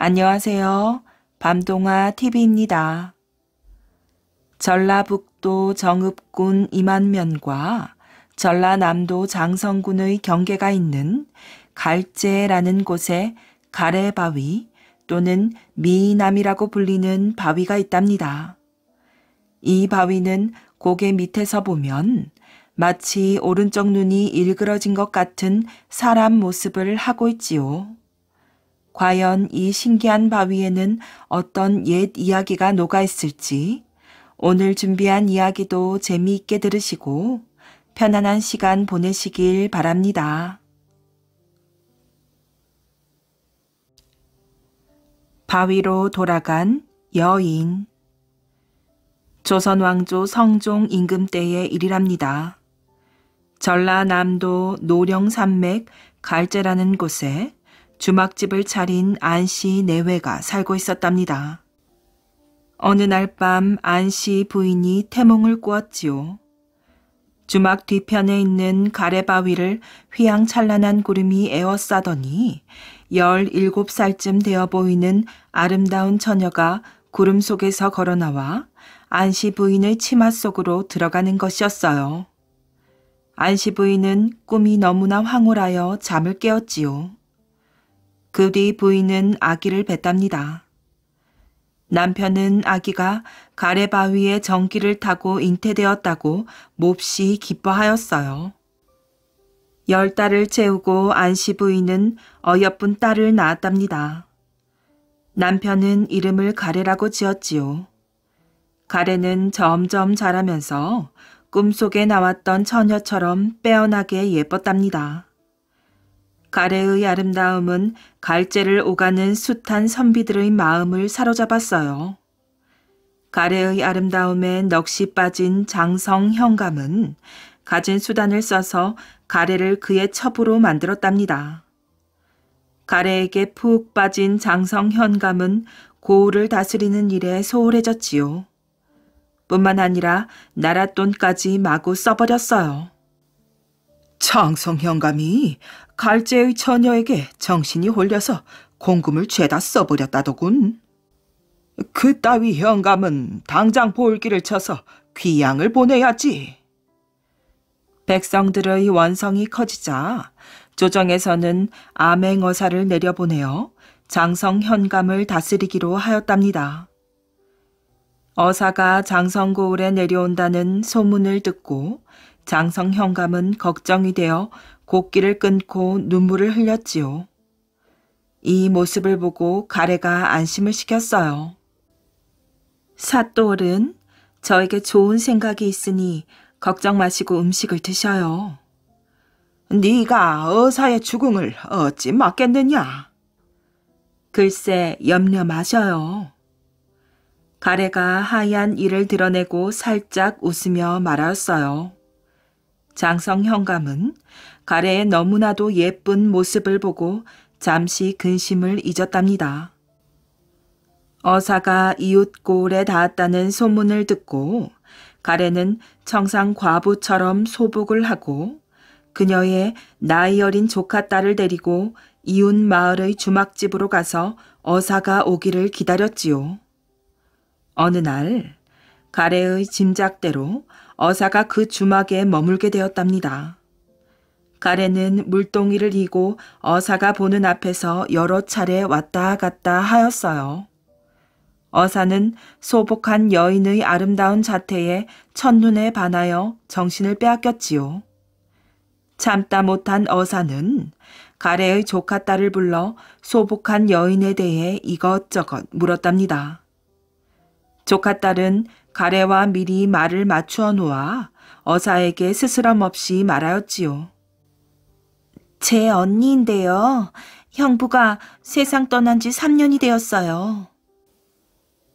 안녕하세요. 밤동아 TV입니다. 전라북도 정읍군 이만면과 전라남도 장성군의 경계가 있는 갈제라는 곳에 가래바위 또는 미남이라고 불리는 바위가 있답니다. 이 바위는 고개 밑에서 보면 마치 오른쪽 눈이 일그러진 것 같은 사람 모습을 하고 있지요. 과연 이 신기한 바위에는 어떤 옛 이야기가 녹아 있을지 오늘 준비한 이야기도 재미있게 들으시고 편안한 시간 보내시길 바랍니다. 바위로 돌아간 여인 조선 왕조 성종 임금 때의 일이랍니다. 전라남도 노령 산맥 갈제라는 곳에 주막집을 차린 안씨 내외가 살고 있었답니다. 어느 날 밤 안씨 부인이 태몽을 꾸었지요. 주막 뒤편에 있는 가래바위를 휘황찬란한 구름이 에워싸더니 17살쯤 되어 보이는 아름다운 처녀가 구름 속에서 걸어나와 안씨 부인의 치마 속으로 들어가는 것이었어요. 안씨 부인은 꿈이 너무나 황홀하여 잠을 깨었지요. 그뒤 부인은 아기를 뱉답니다 남편은 아기가 가래바위에 전기를 타고 잉태되었다고 몹시 기뻐하였어요. 열 딸을 채우고 안씨 부인은 어여쁜 딸을 낳았답니다. 남편은 이름을 가래라고 지었지요. 가래는 점점 자라면서 꿈속에 나왔던 처녀처럼 빼어나게 예뻤답니다. 가래의 아름다움은 갈제를 오가는 숱한 선비들의 마음을 사로잡았어요. 가래의 아름다움에 넋이 빠진 장성 형감은 가진 수단을 써서 가래를 그의 첩으로 만들었답니다. 가래에게 푹 빠진 장성 현감은 고을를 다스리는 일에 소홀해졌지요. 뿐만 아니라 나랏돈까지 마구 써버렸어요. 장성 현감이 갈제의 처녀에게 정신이 홀려서 공금을 죄다 써버렸다더군. 그 따위 현감은 당장 볼기를 쳐서 귀양을 보내야지. 백성들의 원성이 커지자 조정에서는 암행어사를 내려보내어 장성 현감을 다스리기로 하였답니다. 어사가 장성 고을에 내려온다는 소문을 듣고 장성 현감은 걱정이 되어 곡기를 끊고 눈물을 흘렸지요. 이 모습을 보고 가래가 안심을 시켰어요. 사또올은 저에게 좋은 생각이 있으니 걱정 마시고 음식을 드셔요. 네가 어사의 죽음을 어찌 막겠느냐? 글쎄 염려 마셔요. 가래가 하얀 이를 드러내고 살짝 웃으며 말하였어요. 장성 형감은 가래의 너무나도 예쁜 모습을 보고 잠시 근심을 잊었답니다. 어사가 이웃골에 닿았다는 소문을 듣고 가래는 청상 과부처럼 소복을 하고 그녀의 나이 어린 조카 딸을 데리고 이웃 마을의 주막집으로 가서 어사가 오기를 기다렸지요. 어느 날 가래의 짐작대로 어사가 그 주막에 머물게 되었답니다. 가래는 물동이를 이고 어사가 보는 앞에서 여러 차례 왔다 갔다 하였어요. 어사는 소복한 여인의 아름다운 자태에 첫눈에 반하여 정신을 빼앗겼지요. 참다 못한 어사는 가래의 조카 딸을 불러 소복한 여인에 대해 이것저것 물었답니다. 조카 딸은 가래와 미리 말을 맞추어 놓아 어사에게 스스럼 없이 말하였지요. 제 언니인데요. 형부가 세상 떠난 지 3년이 되었어요.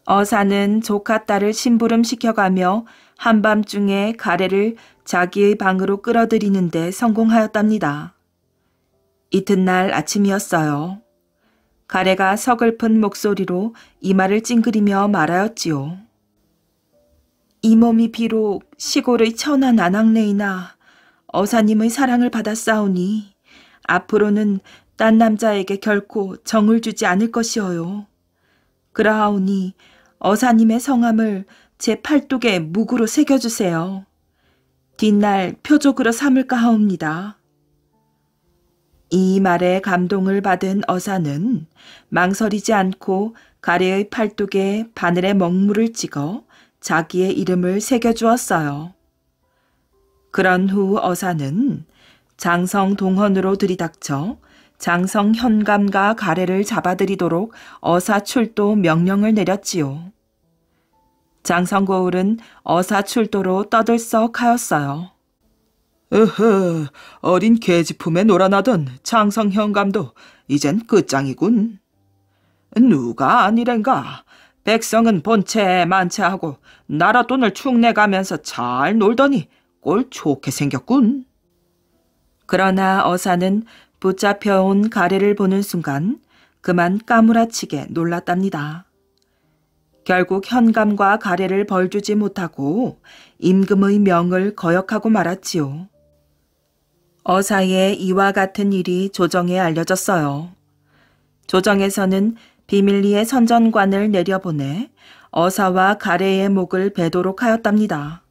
어사는 조카 딸을 심부름시켜가며 한밤중에 가래를 자기의 방으로 끌어들이는데 성공하였답니다. 이튿날 아침이었어요. 가래가 서글픈 목소리로 이마를 찡그리며 말하였지요. 이 몸이 비록 시골의 천한 아낙네이나 어사님의 사랑을 받았사오니 앞으로는 딴 남자에게 결코 정을 주지 않을 것이어요. 그러하오니 어사님의 성함을 제 팔뚝에 묵으로 새겨주세요. 뒷날 표적으로 삼을까 하옵니다. 이 말에 감동을 받은 어사는 망설이지 않고 가래의 팔뚝에 바늘에 먹물을 찍어 자기의 이름을 새겨주었어요. 그런 후 어사는 장성 동헌으로 들이닥쳐 장성 현감과 가래를 잡아들이도록 어사출도 명령을 내렸지요. 장성고울은 어사출도로 떠들썩하였어요. 으흐, 어린 계지품에 놀아나던 장성 현감도 이젠 끝장이군. 누가 아니랜가 백성은 본체 만체하고 나라 돈을 축내가면서 잘 놀더니 꼴 좋게 생겼군. 그러나 어사는 붙잡혀온 가래를 보는 순간 그만 까무라치게 놀랐답니다. 결국 현감과 가래를 벌주지 못하고 임금의 명을 거역하고 말았지요. 어사의 이와 같은 일이 조정에 알려졌어요. 조정에서는 비밀리에 선전관을 내려보내 어사와 가래의 목을 베도록 하였답니다.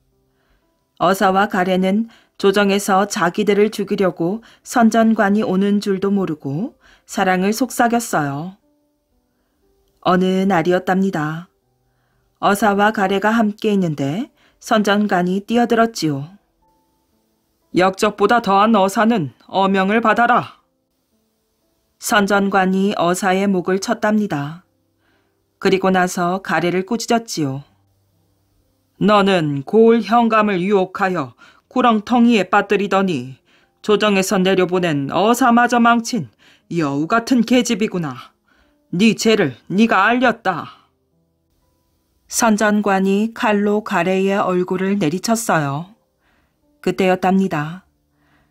어사와 가래는 조정에서 자기들을 죽이려고 선전관이 오는 줄도 모르고 사랑을 속삭였어요. 어느 날이었답니다. 어사와 가래가 함께 있는데 선전관이 뛰어들었지요. 역적보다 더한 어사는 어명을 받아라. 선전관이 어사의 목을 쳤답니다. 그리고 나서 가래를 꾸짖었지요. 너는 고을 현감을 유혹하여 구렁텅이에 빠뜨리더니 조정에서 내려보낸 어사마저 망친 여우 같은 계집이구나. 네 죄를 네가 알렸다. 선전관이 칼로 가래의 얼굴을 내리쳤어요. 그때였답니다.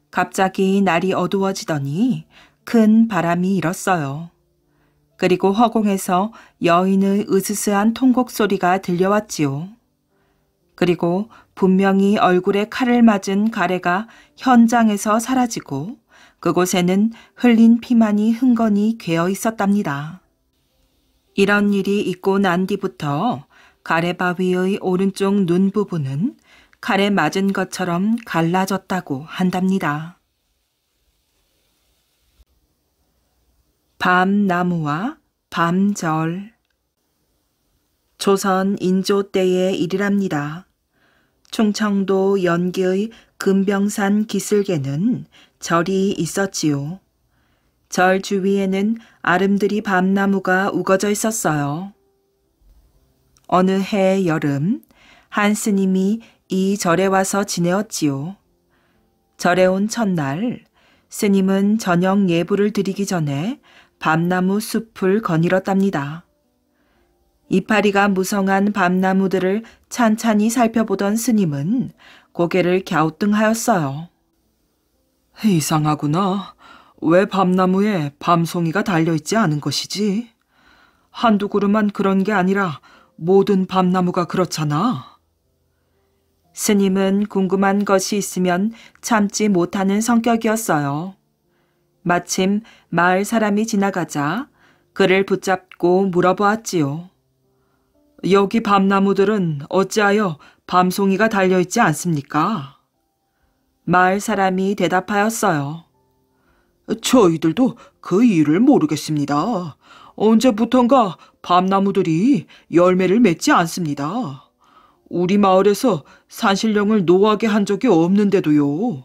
갑자기 날이 어두워지더니 큰 바람이 일었어요. 그리고 허공에서 여인의 으스스한 통곡 소리가 들려왔지요. 그리고 분명히 얼굴에 칼을 맞은 가래가 현장에서 사라지고 그곳에는 흘린 피만이 흥건히 괴어 있었답니다. 이런 일이 있고 난 뒤부터 가래바위의 오른쪽 눈 부분은 칼에 맞은 것처럼 갈라졌다고 한답니다. 밤나무와 밤절 조선 인조 때의 일이랍니다. 충청도 연기의 금병산 기슭에는 절이 있었지요. 절 주위에는 아름드리 밤나무가 우거져 있었어요. 어느 해 여름 한 스님이 이 절에 와서 지내었지요. 절에 온 첫날 스님은 저녁 예불을 드리기 전에 밤나무 숲을 거닐었답니다. 이파리가 무성한 밤나무들을 찬찬히 살펴보던 스님은 고개를 갸우뚱하였어요. 이상하구나. 왜 밤나무에 밤송이가 달려있지 않은 것이지? 한두 그루만 그런 게 아니라 모든 밤나무가 그렇잖아. 스님은 궁금한 것이 있으면 참지 못하는 성격이었어요. 마침 마을 사람이 지나가자 그를 붙잡고 물어보았지요. 여기 밤나무들은 어찌하여 밤송이가 달려있지 않습니까? 마을 사람이 대답하였어요. 저희들도 그 이유를 모르겠습니다. 언제부턴가 밤나무들이 열매를 맺지 않습니다. 우리 마을에서 산신령을 노하게 한 적이 없는데도요.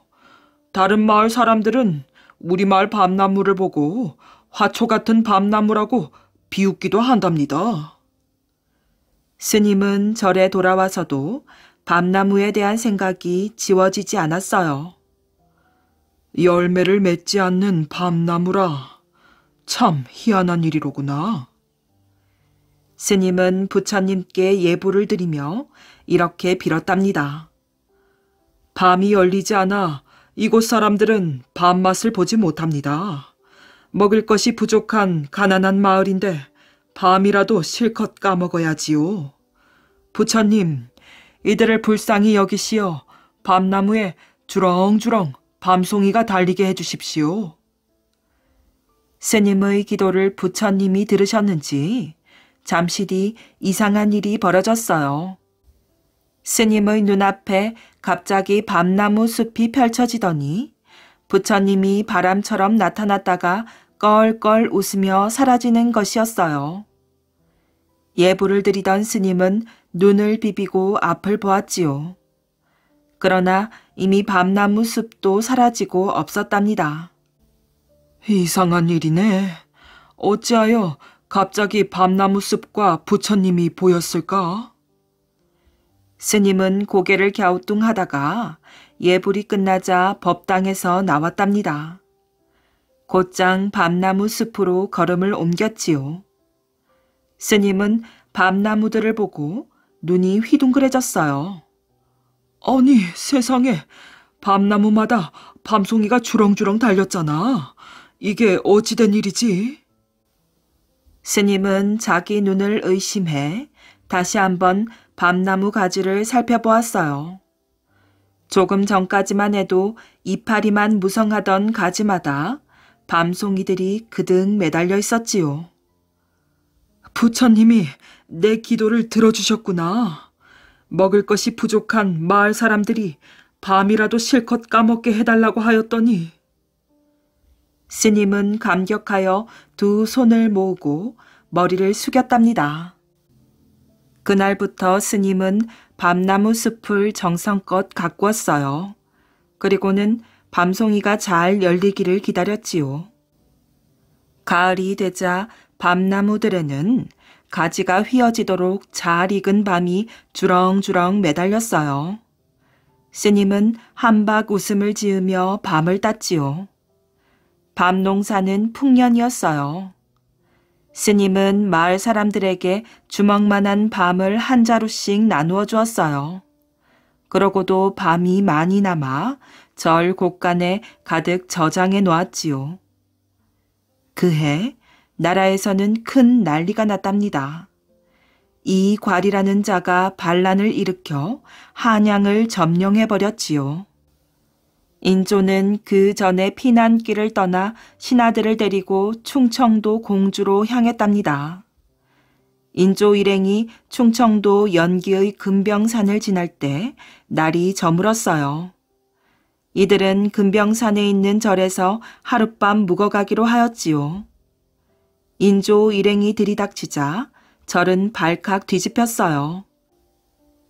다른 마을 사람들은 우리 마을 밤나무를 보고 화초 같은 밤나무라고 비웃기도 한답니다. 스님은 절에 돌아와서도 밤나무에 대한 생각이 지워지지 않았어요. 열매를 맺지 않는 밤나무라. 참 희한한 일이로구나. 스님은 부처님께 예보를 드리며 이렇게 빌었답니다. 밤이 열리지 않아 이곳 사람들은 밤맛을 보지 못합니다. 먹을 것이 부족한 가난한 마을인데 밤이라도 실컷 까먹어야지요. 부처님, 이들을 불쌍히 여기시어 밤나무에 주렁주렁 밤송이가 달리게 해주십시오. 스님의 기도를 부처님이 들으셨는지 잠시 뒤 이상한 일이 벌어졌어요. 스님의 눈앞에 갑자기 밤나무 숲이 펼쳐지더니 부처님이 바람처럼 나타났다가 껄껄 웃으며 사라지는 것이었어요. 예불을 드리던 스님은 눈을 비비고 앞을 보았지요. 그러나 이미 밤나무 숲도 사라지고 없었답니다. 이상한 일이네. 어찌하여 갑자기 밤나무 숲과 부처님이 보였을까? 스님은 고개를 갸우뚱하다가 예불이 끝나자 법당에서 나왔답니다. 곧장 밤나무 숲으로 걸음을 옮겼지요. 스님은 밤나무들을 보고 눈이 휘둥그레졌어요. 아니 세상에 밤나무마다 밤송이가 주렁주렁 달렸잖아. 이게 어찌된 일이지? 스님은 자기 눈을 의심해 다시 한번 밤나무 가지를 살펴보았어요. 조금 전까지만 해도 이파리만 무성하던 가지마다 밤송이들이 그 등 매달려 있었지요. 부처님이 내 기도를 들어주셨구나. 먹을 것이 부족한 마을 사람들이 밤이라도 실컷 까먹게 해달라고 하였더니 스님은 감격하여 두 손을 모으고 머리를 숙였답니다. 그날부터 스님은 밤나무 숲을 정성껏 가꾸었어요. 그리고는 밤송이가 잘 열리기를 기다렸지요. 가을이 되자 밤나무들에는 가지가 휘어지도록 잘 익은 밤이 주렁주렁 매달렸어요. 스님은 한박 웃음을 지으며 밤을 땄지요. 밤 농사는 풍년이었어요. 스님은 마을 사람들에게 주먹만한 밤을 한 자루씩 나누어 주었어요. 그러고도 밤이 많이 남아 절 곳간에 가득 저장해 놓았지요. 그해 나라에서는 큰 난리가 났답니다. 이괄이라는 자가 반란을 일으켜 한양을 점령해버렸지요. 인조는 그 전에 피난길을 떠나 신하들을 데리고 충청도 공주로 향했답니다. 인조 일행이 충청도 연기의 금병산을 지날 때 날이 저물었어요. 이들은 금병산에 있는 절에서 하룻밤 묵어가기로 하였지요. 인조 일행이 들이닥치자 절은 발칵 뒤집혔어요.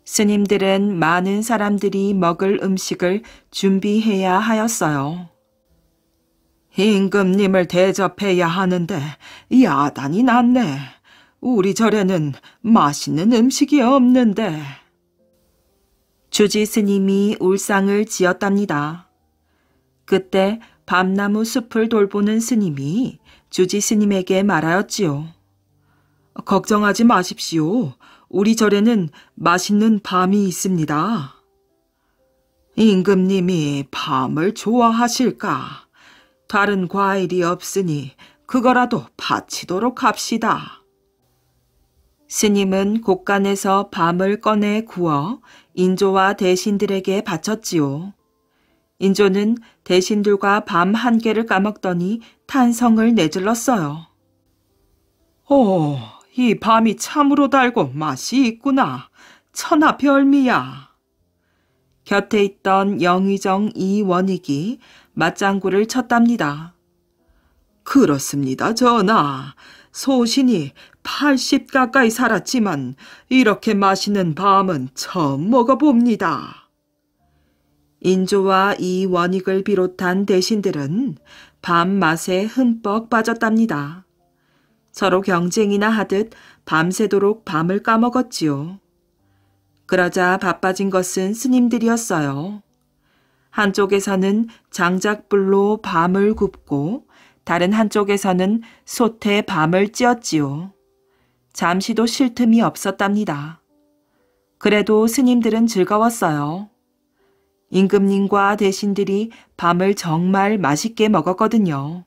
스님들은 많은 사람들이 먹을 음식을 준비해야 하였어요. 임금님을 대접해야 하는데 야단이 났네. 우리 절에는 맛있는 음식이 없는데. 주지 스님이 울상을 지었답니다. 그때 밤나무 숲을 돌보는 스님이 주지 스님에게 말하였지요. 걱정하지 마십시오. 우리 절에는 맛있는 밤이 있습니다. 임금님이 밤을 좋아하실까? 다른 과일이 없으니 그거라도 바치도록 합시다. 스님은 곳간에서 밤을 꺼내 구워 인조와 대신들에게 바쳤지요. 인조는 대신들과 밤 한 개를 까먹더니 탄성을 내질렀어요. 오, 어, 이 밤이 참으로 달고 맛이 있구나. 천하별미야. 곁에 있던 영의정 이원익이 맞장구를 쳤답니다. 그렇습니다, 전하. 소신이 80 가까이 살았지만 이렇게 맛있는 밤은 처음 먹어봅니다. 인조와 이 원익을 비롯한 대신들은 밤 맛에 흠뻑 빠졌답니다. 서로 경쟁이나 하듯 밤새도록 밤을 까먹었지요. 그러자 바빠진 것은 스님들이었어요. 한쪽에서는 장작불로 밤을 굽고 다른 한쪽에서는 솥에 밤을 찧었지요. 잠시도 쉴 틈이 없었답니다. 그래도 스님들은 즐거웠어요. 임금님과 대신들이 밤을 정말 맛있게 먹었거든요.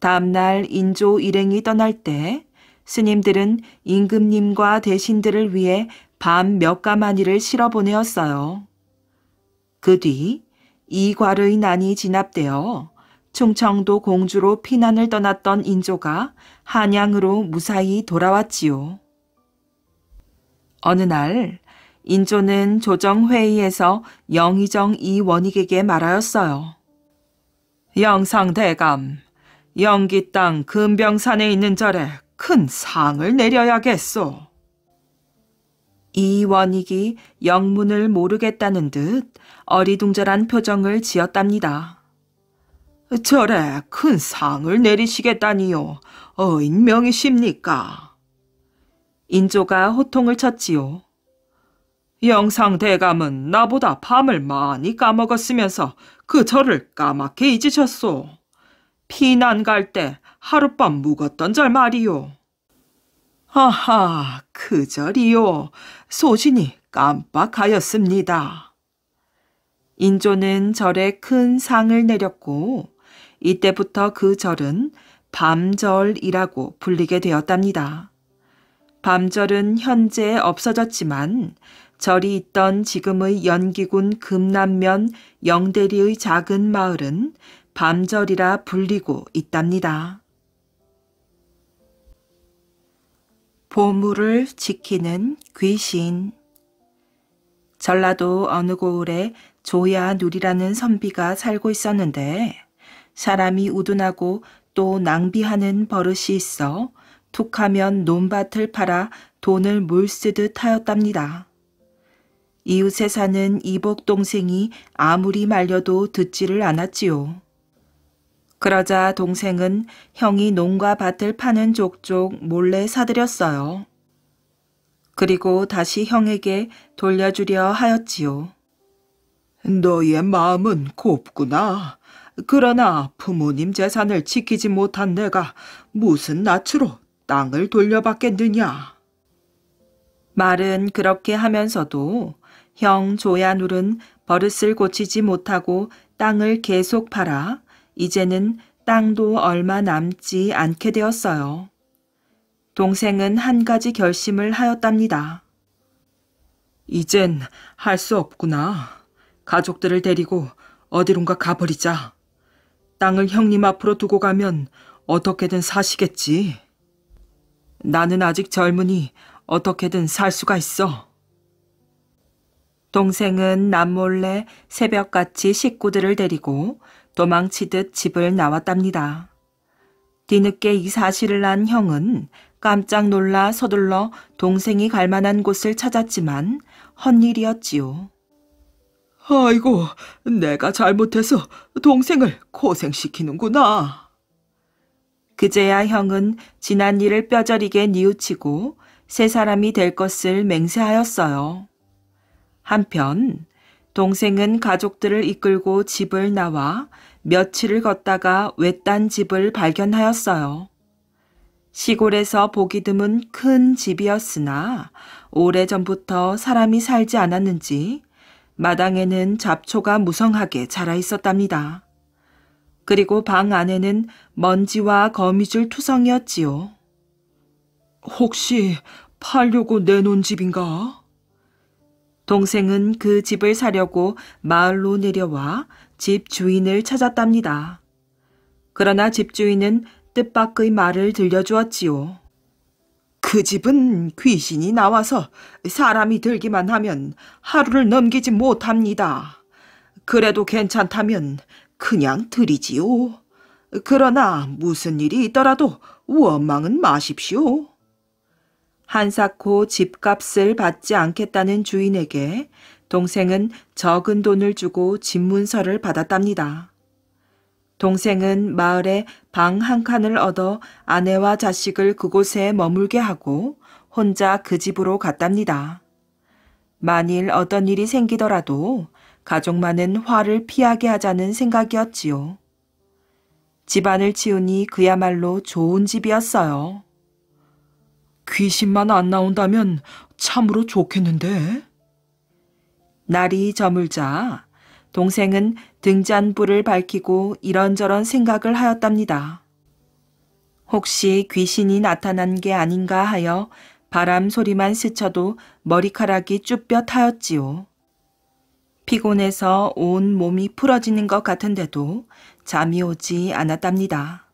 다음날 인조 일행이 떠날 때 스님들은 임금님과 대신들을 위해 밤 몇 가마니를 실어 보내었어요. 그 뒤 이괄의 난이 진압되어 충청도 공주로 피난을 떠났던 인조가 한양으로 무사히 돌아왔지요. 어느 날 인조는 조정회의에서 영의정 이원익에게 말하였어요. 영상대감, 영기 땅 금병산에 있는 절에 큰 상을 내려야겠소. 이원익이 영문을 모르겠다는 듯 어리둥절한 표정을 지었답니다. 저래 큰 상을 내리시겠다니요. 어인명이십니까? 인조가 호통을 쳤지요. 영상 대감은 나보다 밤을 많이 까먹었으면서 그 절을 까맣게 잊으셨소. 피난 갈 때 하룻밤 묵었던 절 말이요. 아하, 그 절이요. 소신이 깜빡하였습니다. 인조는 절에 큰 상을 내렸고 이때부터 그 절은 밤절이라고 불리게 되었답니다. 밤절은 현재 없어졌지만 절이 있던 지금의 연기군 금남면 영대리의 작은 마을은 밤절이라 불리고 있답니다. 보물을 지키는 귀신 전라도 어느 고을에 조야 누리라는 선비가 살고 있었는데 사람이 우둔하고 또 낭비하는 버릇이 있어 툭하면 논밭을 팔아 돈을 몰쓰듯 하였답니다. 이웃에 사는 이복 동생이 아무리 말려도 듣지를 않았지요. 그러자 동생은 형이 농과 밭을 파는 족족 몰래 사들였어요. 그리고 다시 형에게 돌려주려 하였지요. 너의 마음은 곱구나. 그러나 부모님 재산을 지키지 못한 내가 무슨 낯으로 땅을 돌려받겠느냐. 말은 그렇게 하면서도 형 조야눌은 버릇을 고치지 못하고 땅을 계속 팔아 이제는 땅도 얼마 남지 않게 되었어요. 동생은 한 가지 결심을 하였답니다. 이젠 할 수 없구나. 가족들을 데리고 어디론가 가버리자. 땅을 형님 앞으로 두고 가면 어떻게든 사시겠지. 나는 아직 젊으니 어떻게든 살 수가 있어. 동생은 남몰래 새벽같이 식구들을 데리고 도망치듯 집을 나왔답니다. 뒤늦게 이 사실을 안 형은 깜짝 놀라 서둘러 동생이 갈 만한 곳을 찾았지만 헛일이었지요. 아이고, 내가 잘못해서 동생을 고생시키는구나. 그제야 형은 지난 일을 뼈저리게 뉘우치고 새 사람이 될 것을 맹세하였어요. 한편 동생은 가족들을 이끌고 집을 나와 며칠을 걷다가 외딴 집을 발견하였어요. 시골에서 보기 드문 큰 집이었으나 오래전부터 사람이 살지 않았는지 마당에는 잡초가 무성하게 자라 있었답니다. 그리고 방 안에는 먼지와 거미줄 투성이었지요. 혹시 팔려고 내놓은 집인가? 동생은 그 집을 사려고 마을로 내려와 집 주인을 찾았답니다. 그러나 집주인은 뜻밖의 말을 들려주었지요. 그 집은 귀신이 나와서 사람이 들기만 하면 하루를 넘기지 못합니다. 그래도 괜찮다면 그냥 드리지요. 그러나 무슨 일이 있더라도 원망은 마십시오. 한사코 집값을 받지 않겠다는 주인에게 동생은 적은 돈을 주고 집문서를 받았답니다. 동생은 마을에 방 한 칸을 얻어 아내와 자식을 그곳에 머물게 하고 혼자 그 집으로 갔답니다. 만일 어떤 일이 생기더라도 가족만은 화를 피하게 하자는 생각이었지요. 집안을 치우니 그야말로 좋은 집이었어요. 귀신만 안 나온다면 참으로 좋겠는데? 날이 저물자 동생은 등잔불을 밝히고 이런저런 생각을 하였답니다. 혹시 귀신이 나타난 게 아닌가 하여 바람 소리만 스쳐도 머리카락이 쭈뼛하였지요. 피곤해서 온 몸이 풀어지는 것 같은데도 잠이 오지 않았답니다.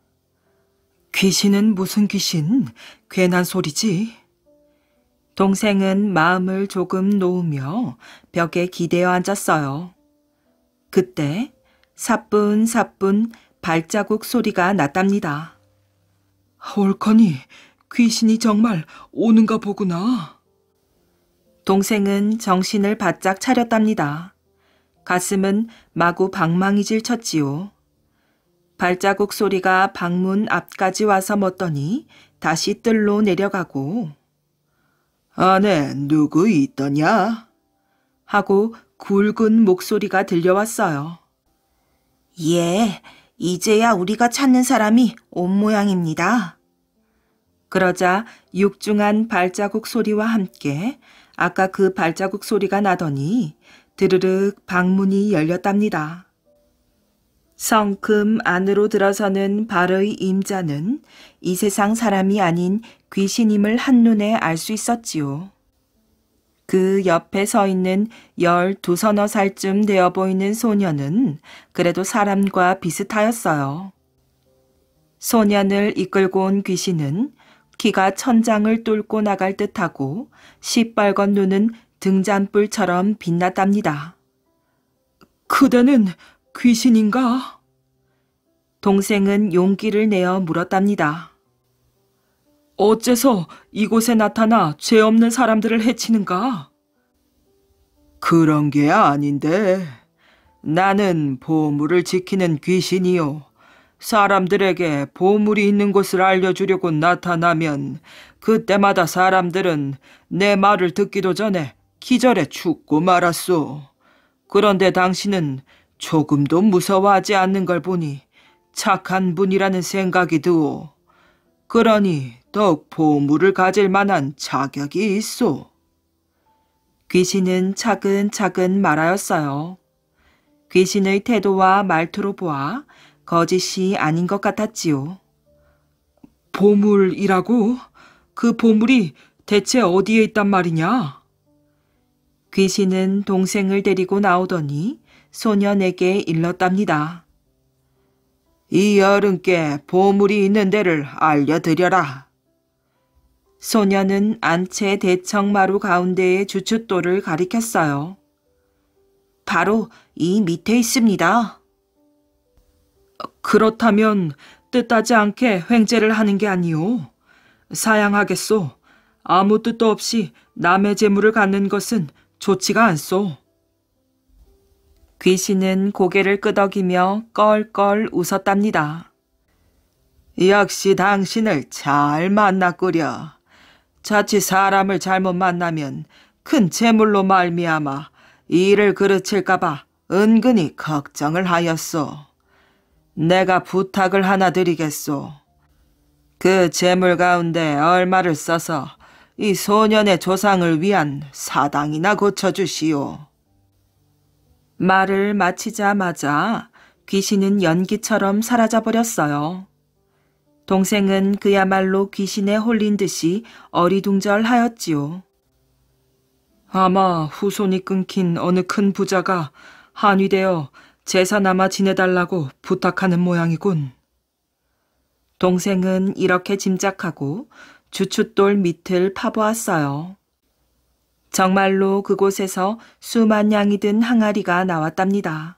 귀신은 무슨 귀신? 괜한 소리지? 동생은 마음을 조금 놓으며 벽에 기대어 앉았어요. 그때 사뿐사뿐 발자국 소리가 났답니다. 옳거니 귀신이 정말 오는가 보구나. 동생은 정신을 바짝 차렸답니다. 가슴은 마구 방망이질 쳤지요. 발자국 소리가 방문 앞까지 와서 멎더니 다시 뜰로 내려가고 안에 누구 있더냐? 하고 굵은 목소리가 들려왔어요. 예, 이제야 우리가 찾는 사람이 온 모양입니다. 그러자 육중한 발자국 소리와 함께 아까 그 발자국 소리가 나더니 드르륵 방문이 열렸답니다. 성큼 안으로 들어서는 발의 임자는 이 세상 사람이 아닌 귀신임을 한눈에 알 수 있었지요. 그 옆에 서 있는 열두 서너 살쯤 되어 보이는 소년은 그래도 사람과 비슷하였어요. 소년을 이끌고 온 귀신은 키가 천장을 뚫고 나갈 듯하고 시뻘건 눈은 등잔불처럼 빛났답니다. 그대는 귀신인가? 동생은 용기를 내어 물었답니다. 어째서 이곳에 나타나 죄 없는 사람들을 해치는가? 그런 게 아닌데 나는 보물을 지키는 귀신이요. 사람들에게 보물이 있는 곳을 알려주려고 나타나면 그때마다 사람들은 내 말을 듣기도 전에 기절에 죽고 말았소. 그런데 당신은 조금도 무서워하지 않는 걸 보니 착한 분이라는 생각이 드오. 그러니 더욱 보물을 가질 만한 자격이 있소. 귀신은 차근차근 말하였어요. 귀신의 태도와 말투로 보아 거짓이 아닌 것 같았지요. 보물이라고? 그 보물이 대체 어디에 있단 말이냐? 귀신은 동생을 데리고 나오더니 소년에게 일렀답니다. 이 어른께 보물이 있는 데를 알려드려라. 소녀는 안채 대청마루 가운데의 주춧돌을 가리켰어요. 바로 이 밑에 있습니다. 그렇다면 뜻하지 않게 횡재를 하는 게 아니오. 사양하겠소. 아무 뜻도 없이 남의 재물을 갖는 것은 좋지가 않소. 귀신은 고개를 끄덕이며 껄껄 웃었답니다. 역시 당신을 잘 만났구려. 자칫 사람을 잘못 만나면 큰 재물로 말미암아 일을 그르칠까봐 은근히 걱정을 하였소. 내가 부탁을 하나 드리겠소. 그 재물 가운데 얼마를 써서 이 소년의 조상을 위한 사당이나 고쳐주시오. 말을 마치자마자 귀신은 연기처럼 사라져버렸어요. 동생은 그야말로 귀신에 홀린 듯이 어리둥절하였지요. 아마 후손이 끊긴 어느 큰 부자가 한위되어 제사나마 지내달라고 부탁하는 모양이군. 동생은 이렇게 짐작하고 주춧돌 밑을 파보았어요. 정말로 그곳에서 수만 양이 든 항아리가 나왔답니다.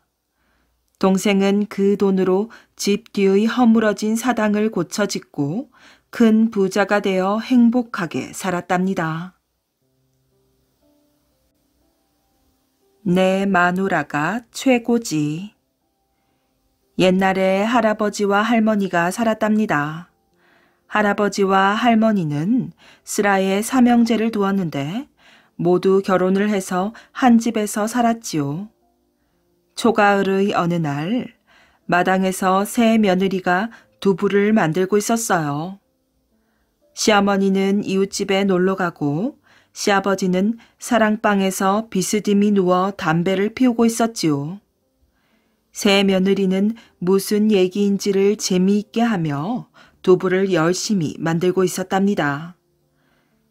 동생은 그 돈으로 집 뒤의 허물어진 사당을 고쳐 짓고 큰 부자가 되어 행복하게 살았답니다. 내 마누라가 최고지. 옛날에 할아버지와 할머니가 살았답니다. 할아버지와 할머니는 쓰라에 삼형제를 두었는데 모두 결혼을 해서 한 집에서 살았지요. 초가을의 어느 날 마당에서 새 며느리가 두부를 만들고 있었어요. 시어머니는 이웃집에 놀러가고 시아버지는 사랑방에서 비스듬히 누워 담배를 피우고 있었지요. 새 며느리는 무슨 얘기인지를 재미있게 하며 두부를 열심히 만들고 있었답니다.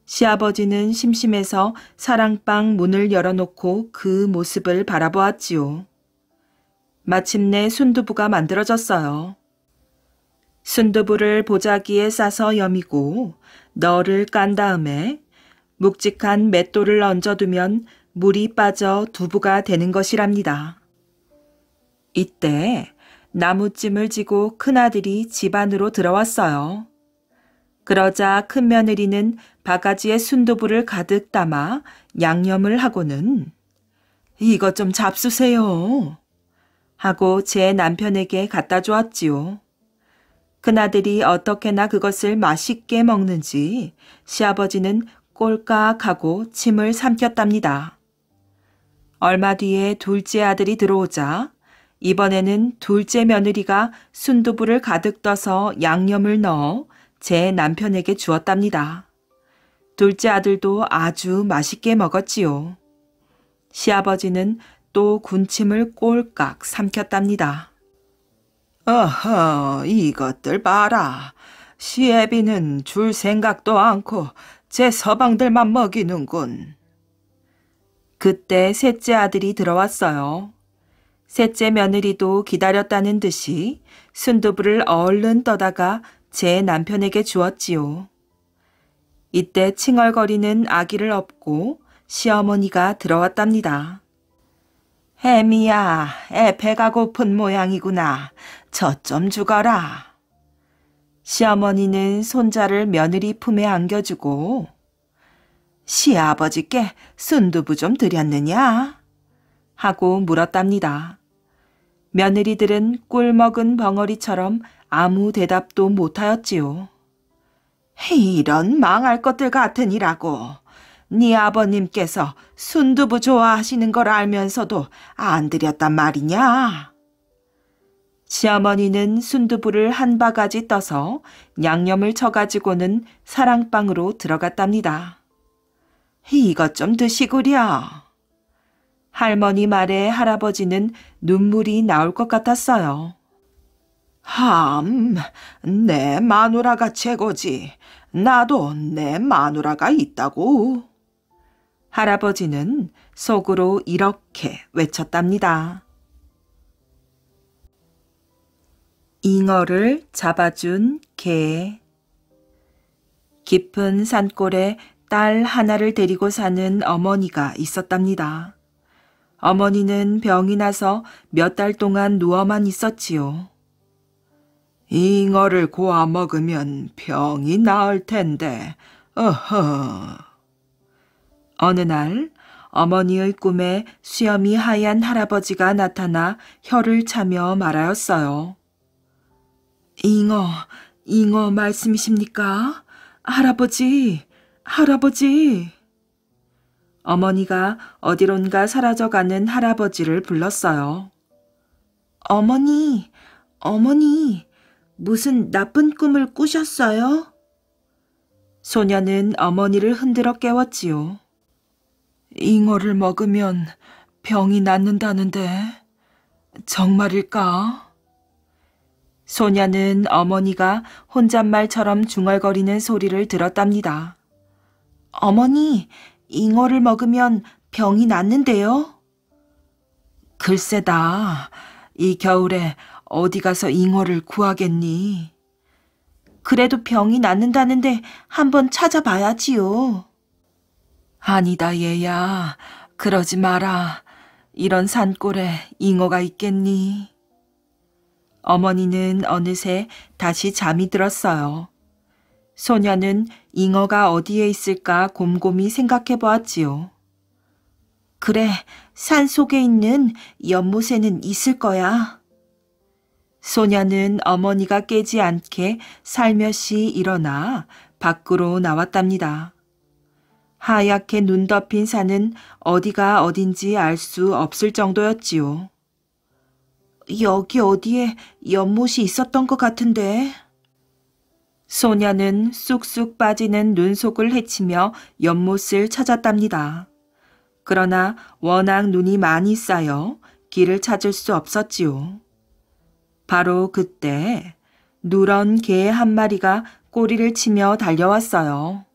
시아버지는 심심해서 사랑방 문을 열어놓고 그 모습을 바라보았지요. 마침내 순두부가 만들어졌어요. 순두부를 보자기에 싸서 여미고 너를 깐 다음에 묵직한 맷돌을 얹어두면 물이 빠져 두부가 되는 것이랍니다. 이때 나무찜을 지고 큰아들이 집 안으로 들어왔어요. 그러자 큰 며느리는 바가지에 순두부를 가득 담아 양념을 하고는 이것 좀 잡수세요. 하고 제 남편에게 갖다 주었지요. 큰아들이 어떻게나 그것을 맛있게 먹는지 시아버지는 꼴깍하고 침을 삼켰답니다. 얼마 뒤에 둘째 아들이 들어오자 이번에는 둘째 며느리가 순두부를 가득 떠서 양념을 넣어 제 남편에게 주었답니다. 둘째 아들도 아주 맛있게 먹었지요. 시아버지는 또 군침을 꼴깍 삼켰답니다. 어허, 이것들 봐라. 시애비는 줄 생각도 않고 제 서방들만 먹이는군. 그때 셋째 아들이 들어왔어요. 셋째 며느리도 기다렸다는 듯이 순두부를 얼른 떠다가 제 남편에게 주었지요. 이때 칭얼거리는 아기를 업고 시어머니가 들어왔답니다. 애미야, 애 배가 고픈 모양이구나. 저 좀죽어라 시어머니는 손자를 며느리 품에 안겨주고 시아버지께 순두부 좀 드렸느냐? 하고 물었답니다. 며느리들은 꿀 먹은 벙어리처럼 아무 대답도 못하였지요. 이런 망할 것들 같으니라고. 네 아버님께서 순두부 좋아하시는 걸 알면서도 안 드렸단 말이냐? 시어머니는 순두부를 한 바가지 떠서 양념을 쳐가지고는 사랑방으로 들어갔답니다. 이것 좀 드시구려. 할머니 말에 할아버지는 눈물이 나올 것 같았어요. 함, 내 마누라가 최고지. 나도 내 마누라가 있다고. 할아버지는 속으로 이렇게 외쳤답니다. 잉어를 잡아준 개. 깊은 산골에 딸 하나를 데리고 사는 어머니가 있었답니다. 어머니는 병이 나서 몇 달 동안 누워만 있었지요. 잉어를 고아 먹으면 병이 나을 텐데, 어허. 어느 날 어머니의 꿈에 수염이 하얀 할아버지가 나타나 혀를 차며 말하였어요. 잉어, 잉어 말씀이십니까? 할아버지, 할아버지. 어머니가 어디론가 사라져가는 할아버지를 불렀어요. 어머니, 어머니, 무슨 나쁜 꿈을 꾸셨어요? 소녀는 어머니를 흔들어 깨웠지요. 잉어를 먹으면 병이 낫는다는데 정말일까? 소녀는 어머니가 혼잣말처럼 중얼거리는 소리를 들었답니다. 어머니, 잉어를 먹으면 병이 낫는데요? 글쎄다. 이 겨울에 어디 가서 잉어를 구하겠니? 그래도 병이 낫는다는데 한번 찾아봐야지요. 아니다, 얘야. 그러지 마라. 이런 산골에 잉어가 있겠니? 어머니는 어느새 다시 잠이 들었어요. 소녀는 잉어가 어디에 있을까 곰곰이 생각해 보았지요. 그래, 산 속에 있는 연못에는 있을 거야. 소녀는 어머니가 깨지 않게 살며시 일어나 밖으로 나왔답니다. 하얗게 눈 덮인 산은 어디가 어딘지 알 수 없을 정도였지요. 여기 어디에 연못이 있었던 것 같은데. 소녀는 쑥쑥 빠지는 눈속을 헤치며 연못을 찾았답니다. 그러나 워낙 눈이 많이 쌓여 길을 찾을 수 없었지요. 바로 그때 누런 개 한 마리가 꼬리를 치며 달려왔어요.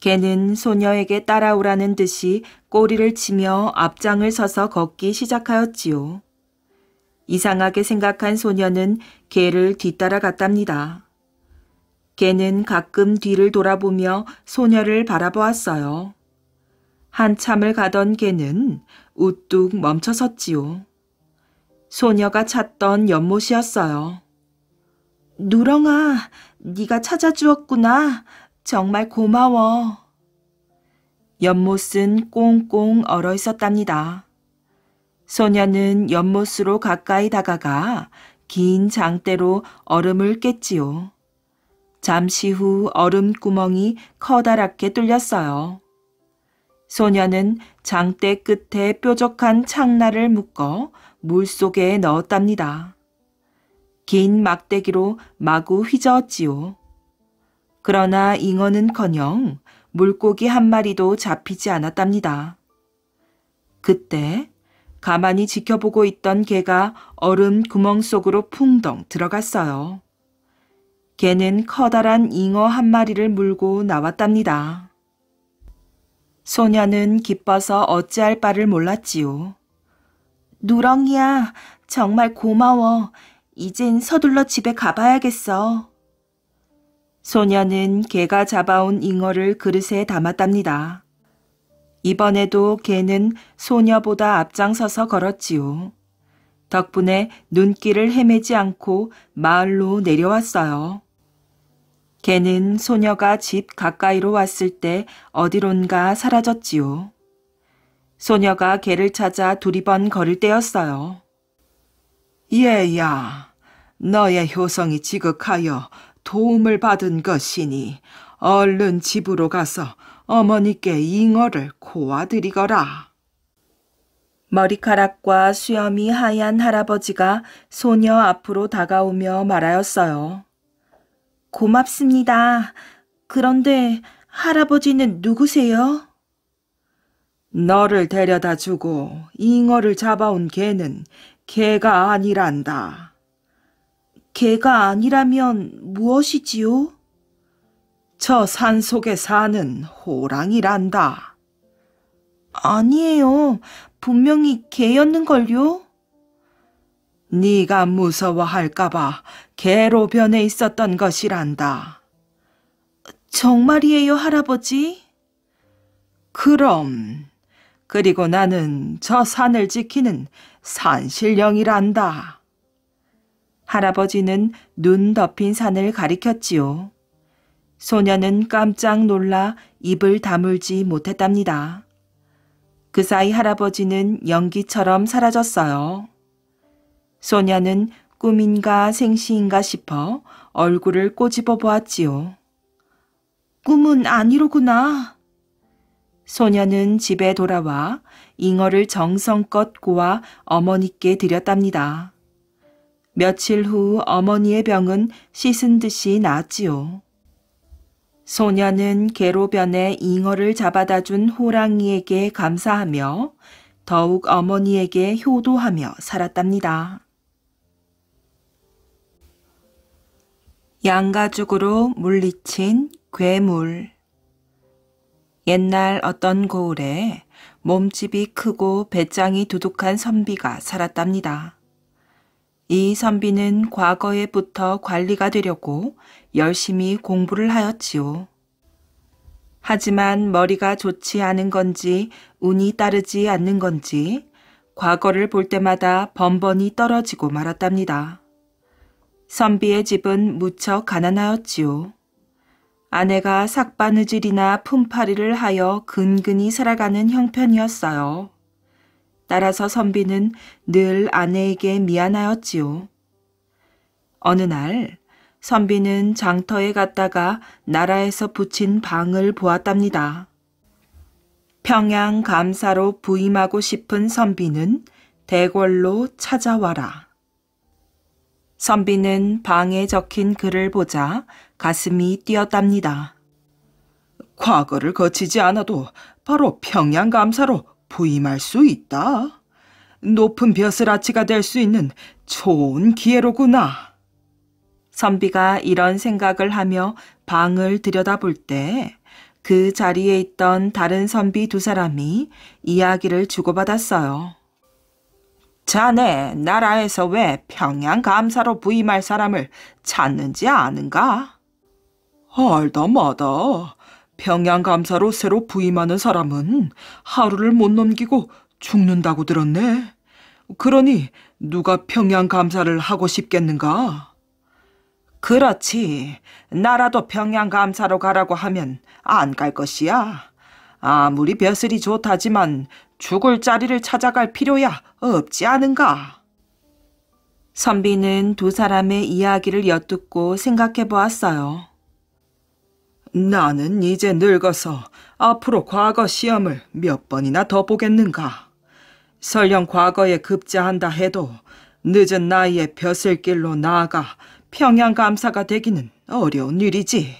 개는 소녀에게 따라오라는 듯이 꼬리를 치며 앞장을 서서 걷기 시작하였지요. 이상하게 생각한 소녀는 개를 뒤따라갔답니다. 개는 가끔 뒤를 돌아보며 소녀를 바라보았어요. 한참을 가던 개는 우뚝 멈춰섰지요. 소녀가 찾던 연못이었어요. 누렁아, 네가 찾아주었구나. 정말 고마워. 연못은 꽁꽁 얼어 있었답니다. 소녀는 연못으로 가까이 다가가 긴 장대로 얼음을 깼지요. 잠시 후 얼음 구멍이 커다랗게 뚫렸어요. 소녀는 장대 끝에 뾰족한 창날을 묶어 물속에 넣었답니다. 긴 막대기로 마구 휘저었지요. 그러나 잉어는커녕 물고기 한 마리도 잡히지 않았답니다. 그때 가만히 지켜보고 있던 개가 얼음 구멍 속으로 풍덩 들어갔어요. 개는 커다란 잉어 한 마리를 물고 나왔답니다. 소녀는 기뻐서 어찌할 바를 몰랐지요. 누렁이야, 정말 고마워. 이젠 서둘러 집에 가봐야겠어. 소녀는 개가 잡아온 잉어를 그릇에 담았답니다. 이번에도 개는 소녀보다 앞장서서 걸었지요. 덕분에 눈길을 헤매지 않고 마을로 내려왔어요. 개는 소녀가 집 가까이로 왔을 때 어디론가 사라졌지요. 소녀가 개를 찾아 두리번 걸을 때였어요. 얘야, 너의 효성이 지극하여 도움을 받은 것이니 얼른 집으로 가서 어머니께 잉어를 고아드리거라. 머리카락과 수염이 하얀 할아버지가 소녀 앞으로 다가오며 말하였어요. 고맙습니다. 그런데 할아버지는 누구세요? 너를 데려다 주고 잉어를 잡아온 개는 개가 아니란다. 개가 아니라면 무엇이지요? 저 산 속에 사는 호랑이란다. 아니에요. 분명히 개였는걸요? 네가 무서워할까봐 개로 변해 있었던 것이란다. 정말이에요, 할아버지? 그럼. 그리고 나는 저 산을 지키는 산신령이란다. 할아버지는 눈 덮인 산을 가리켰지요. 소녀는 깜짝 놀라 입을 다물지 못했답니다. 그 사이 할아버지는 연기처럼 사라졌어요. 소녀는 꿈인가 생시인가 싶어 얼굴을 꼬집어 보았지요. 꿈은 아니로구나. 소녀는 집에 돌아와 잉어를 정성껏 고아 어머니께 드렸답니다. 며칠 후 어머니의 병은 씻은 듯이 나지요 소녀는 계로변에 잉어를 잡아다 준 호랑이에게 감사하며 더욱 어머니에게 효도하며 살았답니다. 양가죽으로 물리친 괴물 옛날 어떤 고을에 몸집이 크고 배짱이 두둑한 선비가 살았답니다. 이 선비는 과거에부터 관리가 되려고 열심히 공부를 하였지요. 하지만 머리가 좋지 않은 건지 운이 따르지 않는 건지 과거를 볼 때마다 번번이 떨어지고 말았답니다. 선비의 집은 무척 가난하였지요. 아내가 삭바느질이나 품팔이를 하여 근근히 살아가는 형편이었어요. 따라서 선비는 늘 아내에게 미안하였지요. 어느 날 선비는 장터에 갔다가 나라에서 붙인 방을 보았답니다. 평양 감사로 부임하고 싶은 선비는 대궐로 찾아와라. 선비는 방에 적힌 글을 보자 가슴이 뛰었답니다. 과거를 거치지 않아도 바로 평양 감사로 부임할 수 있다. 높은 벼슬아치가 될 수 있는 좋은 기회로구나. 선비가 이런 생각을 하며 방을 들여다볼 때 그 자리에 있던 다른 선비 두 사람이 이야기를 주고받았어요. 자네 나라에서 왜 평양 감사로 부임할 사람을 찾는지 아는가? 알다 마다 평양감사로 새로 부임하는 사람은 하루를 못 넘기고 죽는다고 들었네. 그러니 누가 평양감사를 하고 싶겠는가? 그렇지. 나라도 평양감사로 가라고 하면 안 갈 것이야. 아무리 벼슬이 좋다지만 죽을 자리를 찾아갈 필요야 없지 않은가. 선비는 두 사람의 이야기를 엿듣고 생각해 보았어요. 나는 이제 늙어서 앞으로 과거 시험을 몇 번이나 더 보겠는가. 설령 과거에 급제한다 해도 늦은 나이에 벼슬길로 나아가 평양감사가 되기는 어려운 일이지.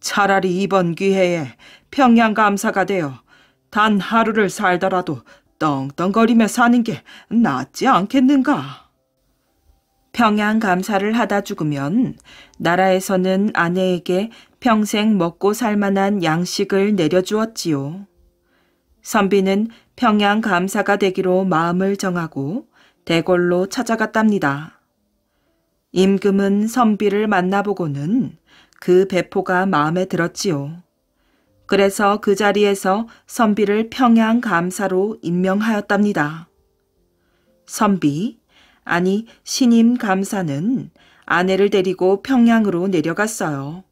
차라리 이번 기회에 평양감사가 되어 단 하루를 살더라도 떵떵거리며 사는 게 낫지 않겠는가. 평양 감사를 하다 죽으면 나라에서는 아내에게 평생 먹고 살만한 양식을 내려주었지요. 선비는 평양 감사가 되기로 마음을 정하고 대궐로 찾아갔답니다. 임금은 선비를 만나보고는 그 배포가 마음에 들었지요. 그래서 그 자리에서 선비를 평양 감사로 임명하였답니다. 선비, 아니 신임 감사는 아내를 데리고 평양으로 내려갔어요.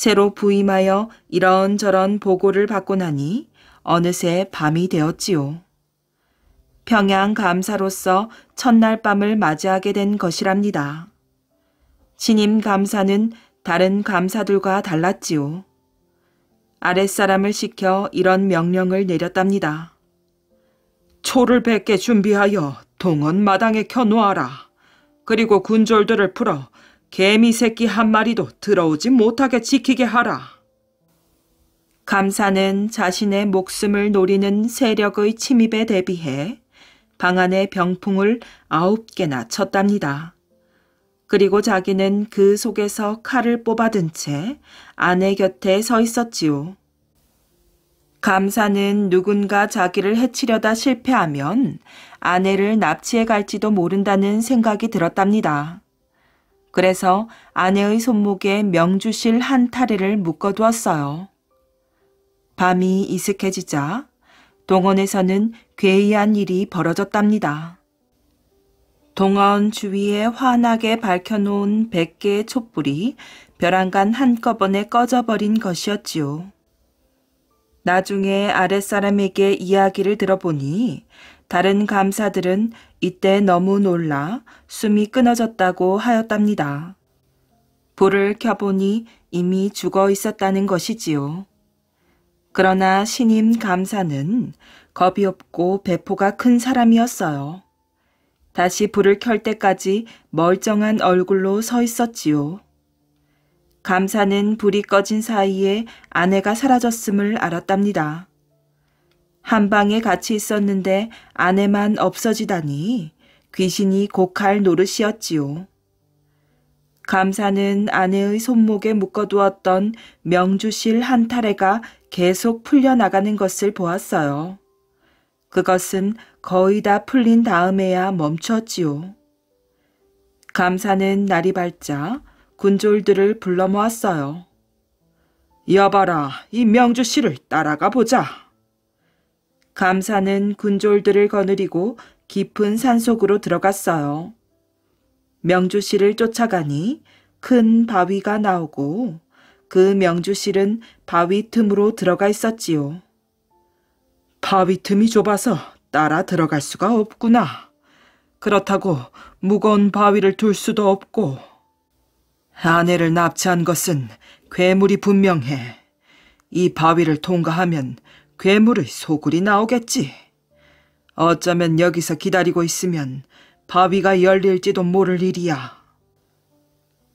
새로 부임하여 이런저런 보고를 받고 나니 어느새 밤이 되었지요. 평양 감사로서 첫날 밤을 맞이하게 된 것이랍니다. 신임 감사는 다른 감사들과 달랐지요. 아랫사람을 시켜 이런 명령을 내렸답니다. 초를 100개 준비하여 동원마당에 켜놓아라. 그리고 군졸들을 풀어 개미 새끼 한 마리도 들어오지 못하게 지키게 하라. 감사는 자신의 목숨을 노리는 세력의 침입에 대비해 방 안에 병풍을 아홉 개나 쳤답니다. 그리고 자기는 그 속에서 칼을 뽑아든 채 아내 곁에 서 있었지요. 감사는 누군가 자기를 해치려다 실패하면 아내를 납치해 갈지도 모른다는 생각이 들었답니다. 그래서 아내의 손목에 명주실 한 타리를 묶어두었어요. 밤이 이슥해지자 동원에서는 괴이한 일이 벌어졌답니다. 동원 주위에 환하게 밝혀놓은 100개의 촛불이 벼랑간 한꺼번에 꺼져버린 것이었지요. 나중에 아랫사람에게 이야기를 들어보니 다른 감사들은 이때 너무 놀라 숨이 끊어졌다고 하였답니다. 불을 켜보니 이미 죽어 있었다는 것이지요. 그러나 신임 감사는 겁이 없고 배포가 큰 사람이었어요. 다시 불을 켤 때까지 멀쩡한 얼굴로 서 있었지요. 감사는 불이 꺼진 사이에 아내가 사라졌음을 알았답니다. 한 방에 같이 있었는데 아내만 없어지다니 귀신이 곡할 노릇이었지요. 감사는 아내의 손목에 묶어두었던 명주실 한 타래가 계속 풀려나가는 것을 보았어요. 그것은 거의 다 풀린 다음에야 멈췄지요. 감사는 날이 밝자 군졸들을 불러 모았어요. 여봐라, 이명주실을 따라가 보자. 감사는 군졸들을 거느리고 깊은 산속으로 들어갔어요. 명주 실을 쫓아가니 큰 바위가 나오고 그 명주 실은 바위 틈으로 들어가 있었지요. 바위 틈이 좁아서 따라 들어갈 수가 없구나. 그렇다고 무거운 바위를 둘 수도 없고 아내를 납치한 것은 괴물이 분명해. 이 바위를 통과하면 괴물의 소굴이 나오겠지. 어쩌면 여기서 기다리고 있으면 바위가 열릴지도 모를 일이야.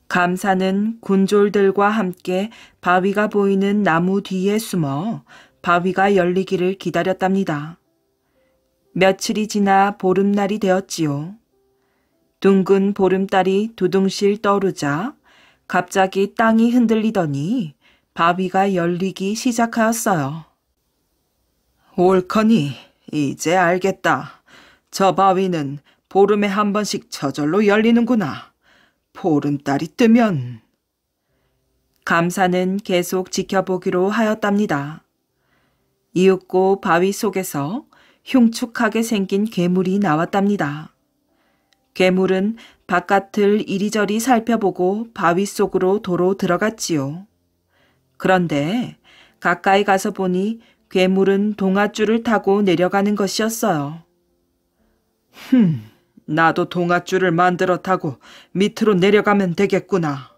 감사는 군졸들과 함께 바위가 보이는 나무 뒤에 숨어 바위가 열리기를 기다렸답니다. 며칠이 지나 보름날이 되었지요. 둥근 보름달이 두둥실 떠오르자 갑자기 땅이 흔들리더니 바위가 열리기 시작하였어요. 옳거니 이제 알겠다. 저 바위는 보름에 한 번씩 저절로 열리는구나. 보름달이 뜨면. 감사는 계속 지켜보기로 하였답니다. 이윽고 바위 속에서 흉축하게 생긴 괴물이 나왔답니다. 괴물은 바깥을 이리저리 살펴보고 바위 속으로 도로 들어갔지요. 그런데 가까이 가서 보니 괴물은 동아줄을 타고 내려가는 것이었어요. 흠, 나도 동아줄을 만들어 타고 밑으로 내려가면 되겠구나.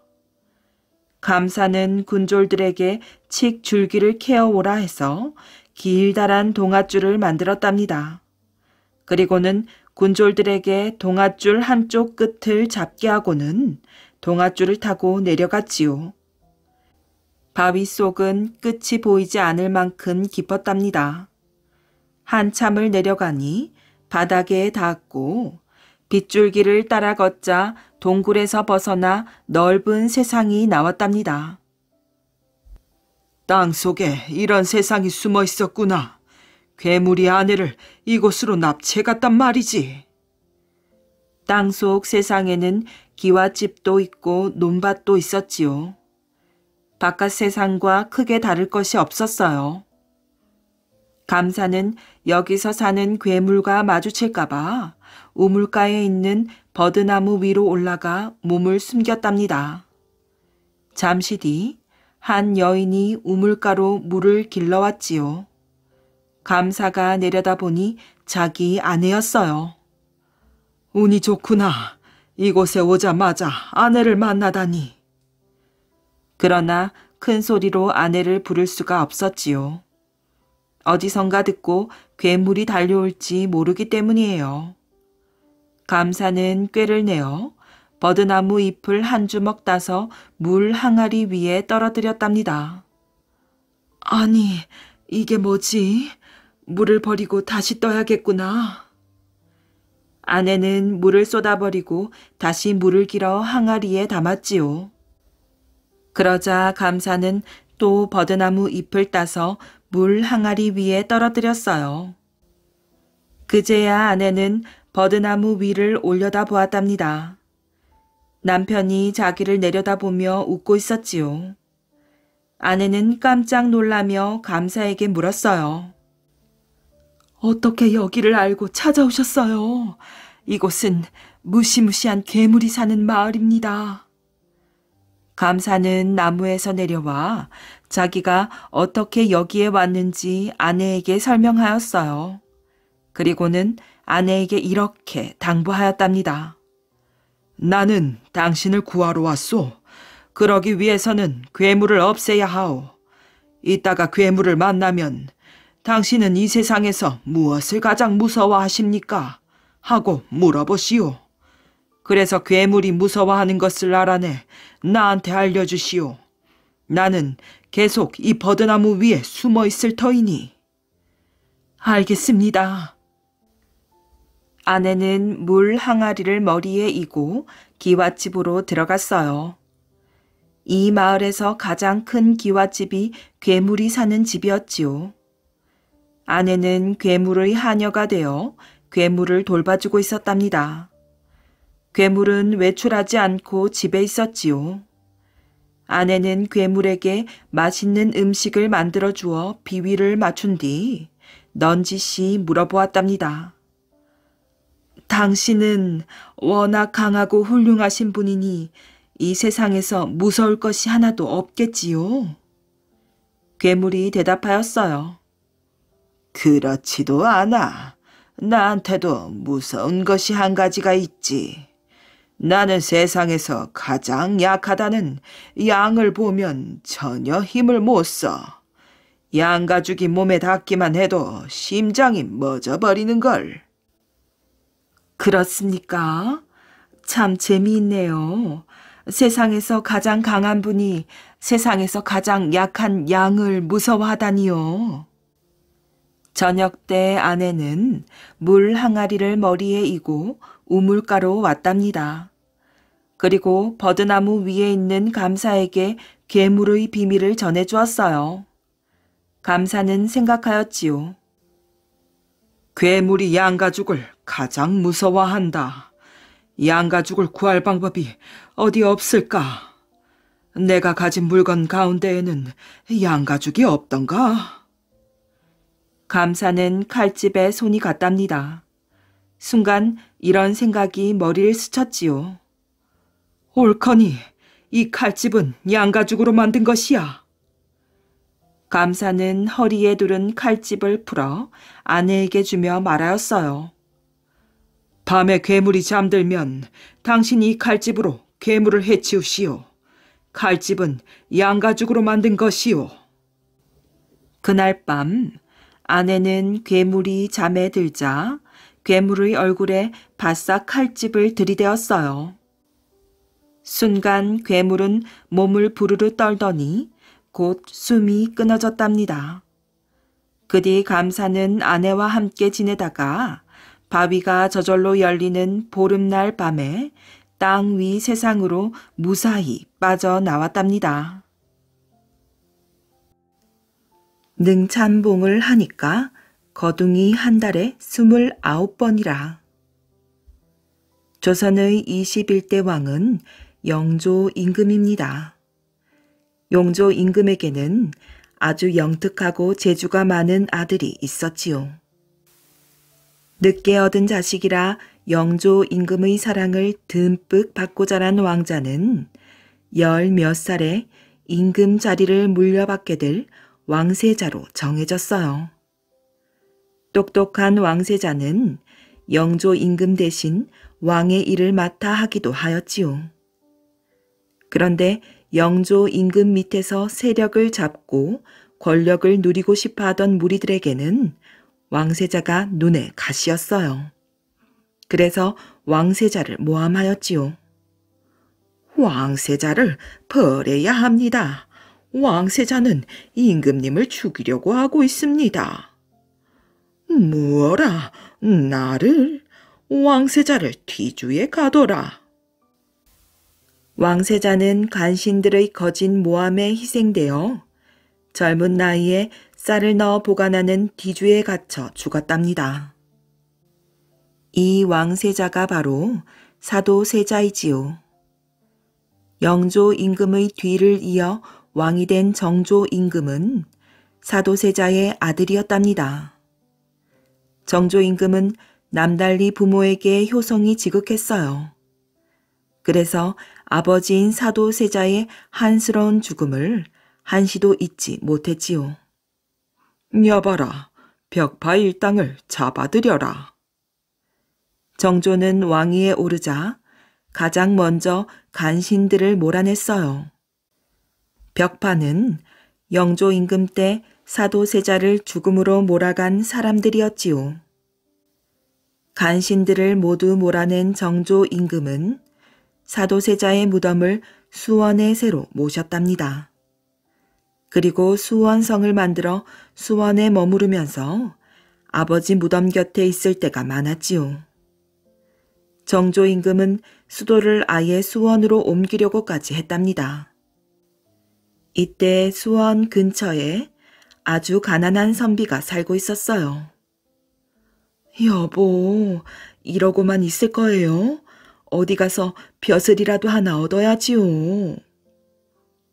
감사는 군졸들에게 칡 줄기를 캐어오라 해서 길다란 동아줄을 만들었답니다. 그리고는 군졸들에게 동아줄 한쪽 끝을 잡게 하고는 동아줄을 타고 내려갔지요. 바위 속은 끝이 보이지 않을 만큼 깊었답니다. 한참을 내려가니 바닥에 닿았고 빗줄기를 따라 걷자 동굴에서 벗어나 넓은 세상이 나왔답니다. 땅 속에 이런 세상이 숨어 있었구나. 괴물이 아내를 이곳으로 납치해갔단 말이지. 땅 속 세상에는 기와집도 있고 논밭도 있었지요. 바깥 세상과 크게 다를 것이 없었어요. 감사는 여기서 사는 괴물과 마주칠까봐 우물가에 있는 버드나무 위로 올라가 몸을 숨겼답니다. 잠시 뒤 한 여인이 우물가로 물을 길러왔지요. 감사가 내려다보니 자기 아내였어요. 운이 좋구나. 이곳에 오자마자 아내를 만나다니. 그러나 큰 소리로 아내를 부를 수가 없었지요. 어디선가 듣고 괴물이 달려올지 모르기 때문이에요. 감사는 꾀를 내어 버드나무 잎을 한 주먹 따서 물 항아리 위에 떨어뜨렸답니다. 아니, 이게 뭐지? 물을 버리고 다시 떠야겠구나. 아내는 물을 쏟아버리고 다시 물을 길어 항아리에 담았지요. 그러자 감사는 또 버드나무 잎을 따서 물 항아리 위에 떨어뜨렸어요. 그제야 아내는 버드나무 위를 올려다 보았답니다. 남편이 자기를 내려다보며 웃고 있었지요. 아내는 깜짝 놀라며 감사에게 물었어요. 어떻게 여기를 알고 찾아오셨어요? 이곳은 무시무시한 괴물이 사는 마을입니다. 감사는 나무에서 내려와 자기가 어떻게 여기에 왔는지 아내에게 설명하였어요. 그리고는 아내에게 이렇게 당부하였답니다. 나는 당신을 구하러 왔소. 그러기 위해서는 괴물을 없애야 하오. 이따가 괴물을 만나면 당신은 이 세상에서 무엇을 가장 무서워하십니까? 하고 물어보시오. 그래서 괴물이 무서워하는 것을 알아내 나한테 알려주시오. 나는 계속 이 버드나무 위에 숨어 있을 터이니. 알겠습니다. 아내는 물 항아리를 머리에 이고 기와집으로 들어갔어요. 이 마을에서 가장 큰 기와집이 괴물이 사는 집이었지요. 아내는 괴물의 하녀가 되어 괴물을 돌봐주고 있었답니다. 괴물은 외출하지 않고 집에 있었지요. 아내는 괴물에게 맛있는 음식을 만들어 주어 비위를 맞춘 뒤 넌지시 물어보았답니다. 당신은 워낙 강하고 훌륭하신 분이니 이 세상에서 무서울 것이 하나도 없겠지요? 괴물이 대답하였어요. 그렇지도 않아. 나한테도 무서운 것이 한 가지가 있지. 나는 세상에서 가장 약하다는 양을 보면 전혀 힘을 못 써. 양가죽이 몸에 닿기만 해도 심장이 멎어버리는 걸. 그렇습니까? 참 재미있네요. 세상에서 가장 강한 분이 세상에서 가장 약한 양을 무서워하다니요. 저녁 때 아내는 물 항아리를 머리에 이고 우물가로 왔답니다. 그리고 버드나무 위에 있는 감사에게 괴물의 비밀을 전해 주었어요. 감사는 생각하였지요. 괴물이 양가죽을 가장 무서워한다. 양가죽을 구할 방법이 어디 없을까? 내가 가진 물건 가운데에는 양가죽이 없던가? 감사는 칼집에 손이 갔답니다. 순간 이런 생각이 머리를 스쳤지요. 옳거니 이 칼집은 양가죽으로 만든 것이야. 감사는 허리에 두른 칼집을 풀어 아내에게 주며 말하였어요. 밤에 괴물이 잠들면 당신이 칼집으로 괴물을 해치우시오. 칼집은 양가죽으로 만든 것이오. 그날 밤 아내는 괴물이 잠에 들자 괴물의 얼굴에 바싹 칼집을 들이대었어요. 순간 괴물은 몸을 부르르 떨더니 곧 숨이 끊어졌답니다. 그 뒤 감사는 아내와 함께 지내다가 바위가 저절로 열리는 보름날 밤에 땅 위 세상으로 무사히 빠져나왔답니다. 능찬봉을 하니까 거둥이 한 달에 29번이라. 조선의 21대 왕은 영조 임금입니다. 용조 임금에게는 아주 영특하고 재주가 많은 아들이 있었지요. 늦게 얻은 자식이라 영조 임금의 사랑을 듬뿍 받고 자란 왕자는 열몇 살에 임금 자리를 물려받게 될 왕세자로 정해졌어요. 똑똑한 왕세자는 영조 임금 대신 왕의 일을 맡아 하기도 하였지요. 그런데 영조 임금 밑에서 세력을 잡고 권력을 누리고 싶어 하던 무리들에게는 왕세자가 눈에 가시였어요. 그래서 왕세자를 모함하였지요. 왕세자를 버려야 합니다. 왕세자는 임금님을 죽이려고 하고 있습니다. 뭐라 나를 왕세자를 뒤주에 가둬라. 왕세자는 간신들의 거짓 모함에 희생되어 젊은 나이에 쌀을 넣어 보관하는 뒤주에 갇혀 죽었답니다. 이 왕세자가 바로 사도세자이지요. 영조 임금의 뒤를 이어 왕이 된 정조 임금은 사도세자의 아들이었답니다. 정조임금은 남달리 부모에게 효성이 지극했어요. 그래서 아버지인 사도세자의 한스러운 죽음을 한시도 잊지 못했지요. 여봐라, 벽파 일당을 잡아들여라. 정조는 왕위에 오르자 가장 먼저 간신들을 몰아냈어요. 벽파는 영조 임금 때 사도세자를 죽음으로 몰아간 사람들이었지요. 간신들을 모두 몰아낸 정조 임금은 사도세자의 무덤을 수원에 새로 모셨답니다. 그리고 수원성을 만들어 수원에 머무르면서 아버지 무덤 곁에 있을 때가 많았지요. 정조 임금은 수도를 아예 수원으로 옮기려고까지 했답니다. 이때 수원 근처에 아주 가난한 선비가 살고 있었어요. 여보, 이러고만 있을 거예요? 어디 가서 벼슬이라도 하나 얻어야지요.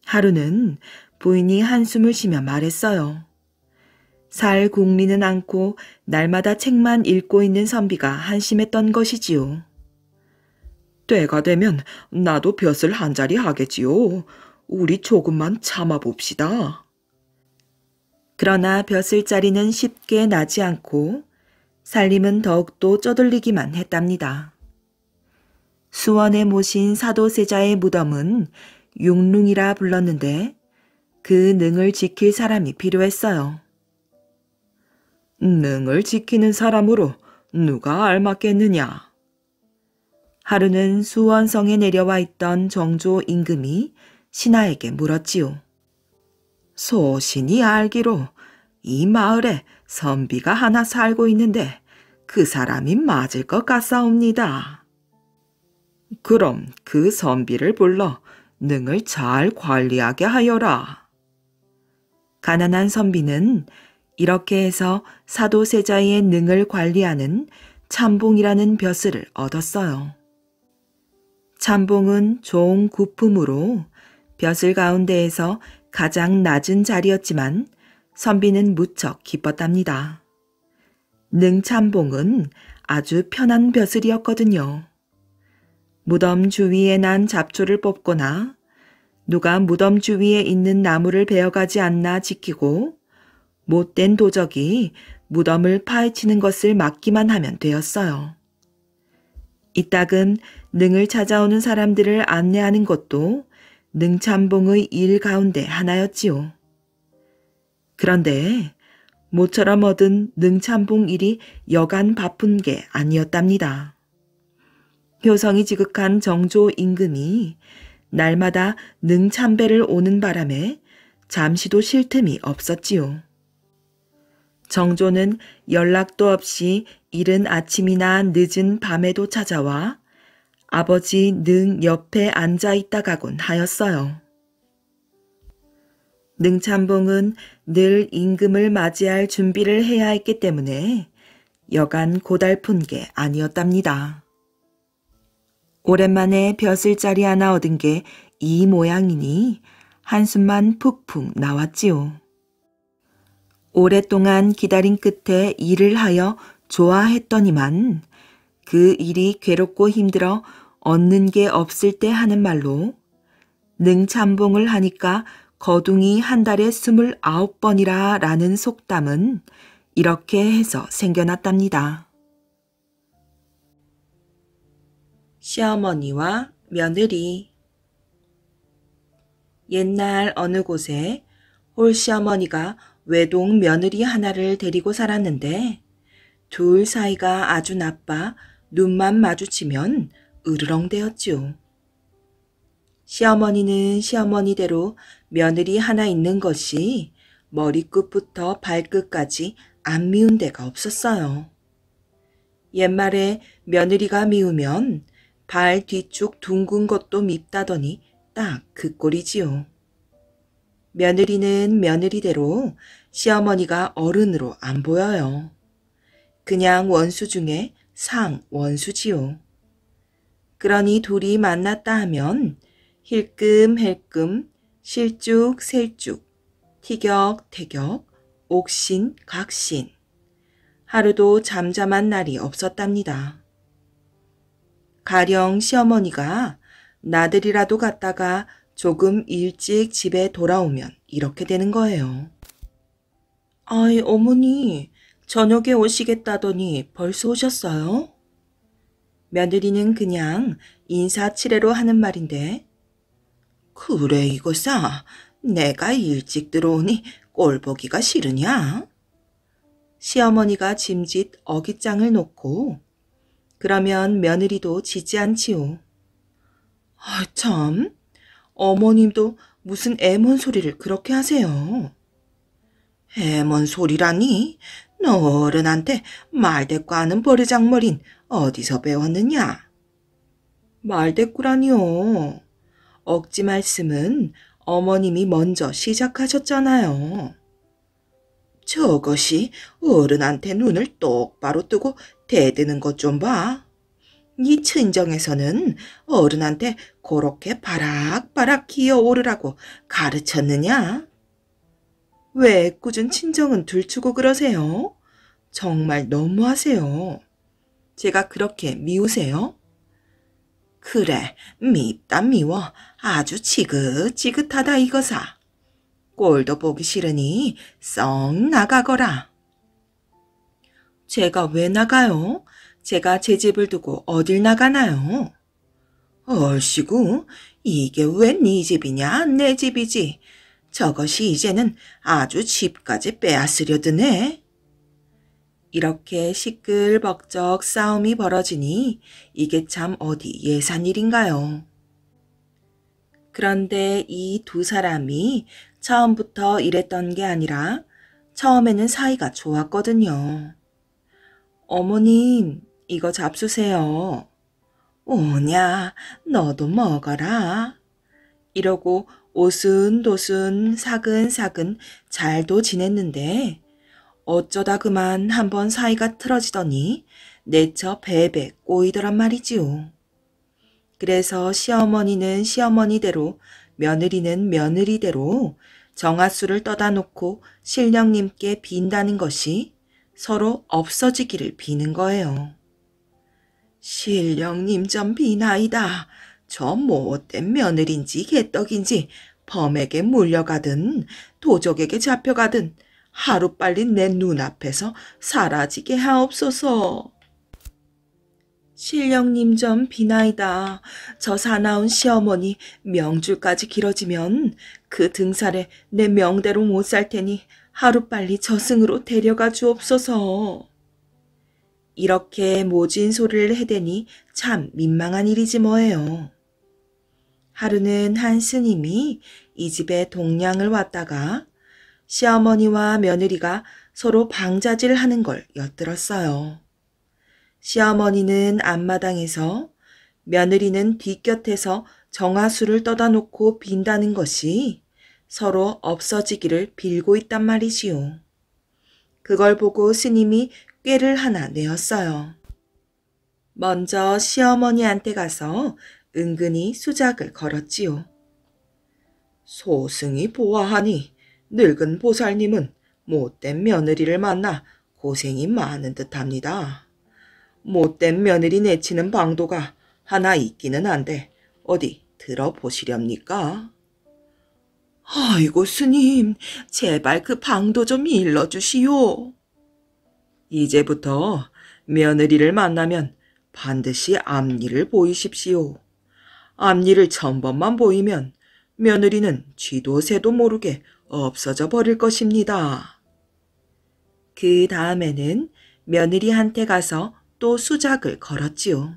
하루는 부인이 한숨을 쉬며 말했어요. 살 궁리는 않고 날마다 책만 읽고 있는 선비가 한심했던 것이지요. 때가 되면 나도 벼슬 한 자리 하겠지요. 우리 조금만 참아봅시다. 그러나 벼슬 자리는 쉽게 나지 않고 살림은 더욱도 쪼들리기만 했답니다. 수원에 모신 사도세자의 무덤은 용릉이라 불렀는데 그 능을 지킬 사람이 필요했어요. 능을 지키는 사람으로 누가 알맞겠느냐? 하루는 수원성에 내려와 있던 정조 임금이 신하에게 물었지요. 소신이 알기로 이 마을에 선비가 하나 살고 있는데 그 사람이 맞을 것 같사옵니다. 그럼 그 선비를 불러 능을 잘 관리하게 하여라. 가난한 선비는 이렇게 해서 사도세자의 능을 관리하는 참봉이라는 벼슬을 얻었어요. 참봉은 좋은 구품으로 벼슬 가운데에서 가장 낮은 자리였지만 선비는 무척 기뻤답니다. 능참봉은 아주 편한 벼슬이었거든요. 무덤 주위에 난 잡초를 뽑거나 누가 무덤 주위에 있는 나무를 베어가지 않나 지키고 못된 도적이 무덤을 파헤치는 것을 막기만 하면 되었어요. 이따금 능을 찾아오는 사람들을 안내하는 것도 능참봉의 일 가운데 하나였지요. 그런데 모처럼 얻은 능참봉 일이 여간 바쁜 게 아니었답니다. 효성이 지극한 정조 임금이 날마다 능참배를 오는 바람에 잠시도 쉴 틈이 없었지요. 정조는 연락도 없이 이른 아침이나 늦은 밤에도 찾아와 아버지 능 옆에 앉아 있다 가곤 하였어요. 능참봉은 늘 임금을 맞이할 준비를 해야 했기 때문에 여간 고달픈 게 아니었답니다. 오랜만에 벼슬자리 하나 얻은 게 이 모양이니 한숨만 푹푹 나왔지요. 오랫동안 기다린 끝에 일을 하여 좋아했더니만 그 일이 괴롭고 힘들어 얻는 게 없을 때 하는 말로 능참봉을 하니까 거둥이 한 달에 스물아홉 번이라 라는 속담은 이렇게 해서 생겨났답니다. 시어머니와 며느리 옛날 어느 곳에 홀시어머니가 외동 며느리 하나를 데리고 살았는데 둘 사이가 아주 나빠 눈만 마주치면 으르렁대었지요. 시어머니는 시어머니대로 며느리 하나 있는 것이 머리끝부터 발끝까지 안 미운 데가 없었어요. 옛말에 며느리가 미우면 발 뒤쪽 둥근 것도 밉다더니 딱 그 꼴이지요. 며느리는 며느리대로 시어머니가 어른으로 안 보여요. 그냥 원수 중에 상 원수지요. 그러니 둘이 만났다 하면 힐끔힐끔, 실죽셀죽 티격태격, 옥신각신. 하루도 잠잠한 날이 없었답니다. 가령 시어머니가 나들이라도 갔다가 조금 일찍 집에 돌아오면 이렇게 되는 거예요. 아이, 어머니, 저녁에 오시겠다더니 벌써 오셨어요? 며느리는 그냥 인사치레로 하는 말인데 그래 이거사 내가 일찍 들어오니 꼴 보기가 싫으냐? 시어머니가 짐짓 어깃장을 놓고 그러면 며느리도 지지 않지요. 아, 참 어머님도 무슨 애먼 소리를 그렇게 하세요. 애먼 소리라니 너 어른한테 말대꾸하는 버리장머린 어디서 배웠느냐? 말대꾸라니요. 억지 말씀은 어머님이 먼저 시작하셨잖아요. 저것이 어른한테 눈을 똑바로 뜨고 대드는 것 좀 봐. 이 친정에서는 어른한테 그렇게 바락바락 기어오르라고 가르쳤느냐? 왜 꾸준 친정은 둘추고 그러세요? 정말 너무하세요. 제가 그렇게 미우세요? 그래, 밉다 미워. 아주 지긋지긋하다 이거사. 꼴도 보기 싫으니 썩 나가거라. 제가 왜 나가요? 제가 제 집을 두고 어딜 나가나요? 얼씨구, 이게 웬네 집이냐 내 집이지. 저것이 이제는 아주 집까지 빼앗으려 드네. 이렇게 시끌벅적 싸움이 벌어지니 이게 참 어디 예산일인가요? 그런데 이 두 사람이 처음부터 이랬던 게 아니라 처음에는 사이가 좋았거든요. 어머님, 이거 잡수세요. 오냐, 너도 먹어라. 이러고 오순도순 사근사근 잘도 지냈는데 어쩌다 그만 한 번 사이가 틀어지더니 내처 베베 꼬이더란 말이지요. 그래서 시어머니는 시어머니대로 며느리는 며느리대로 정화수를 떠다 놓고 신령님께 빈다는 것이 서로 없어지기를 비는 거예요. 신령님좀 비나이다. 저 못된 며느린지 개떡인지 범에게 물려가든 도적에게 잡혀가든 하루빨리 내 눈앞에서 사라지게 하옵소서. 신령님 좀 비나이다. 저 사나운 시어머니 명주까지 길어지면 그 등살에 내 명대로 못 살 테니 하루빨리 저승으로 데려가 주옵소서. 이렇게 모진 소리를 해대니 참 민망한 일이지 뭐예요. 하루는 한 스님이 이 집에 동냥을 왔다가 시어머니와 며느리가 서로 방자질 하는 걸 엿들었어요. 시어머니는 앞마당에서 며느리는 뒷곁에서 정화수를 떠다 놓고 빈다는 것이 서로 없어지기를 빌고 있단 말이지요. 그걸 보고 스님이 꾀를 하나 내었어요. 먼저 시어머니한테 가서 은근히 수작을 걸었지요. 소승이 보아하니 늙은 보살님은 못된 며느리를 만나 고생이 많은 듯합니다. 못된 며느리 내치는 방도가 하나 있기는 한데 어디 들어보시렵니까? 아이고 스님, 제발 그 방도 좀 일러주시오. 이제부터 며느리를 만나면 반드시 앞니를 보이십시오. 앞니를 천번만 보이면 며느리는 쥐도 새도 모르게 없어져 버릴 것입니다. 그 다음에는 며느리한테 가서 또 수작을 걸었지요.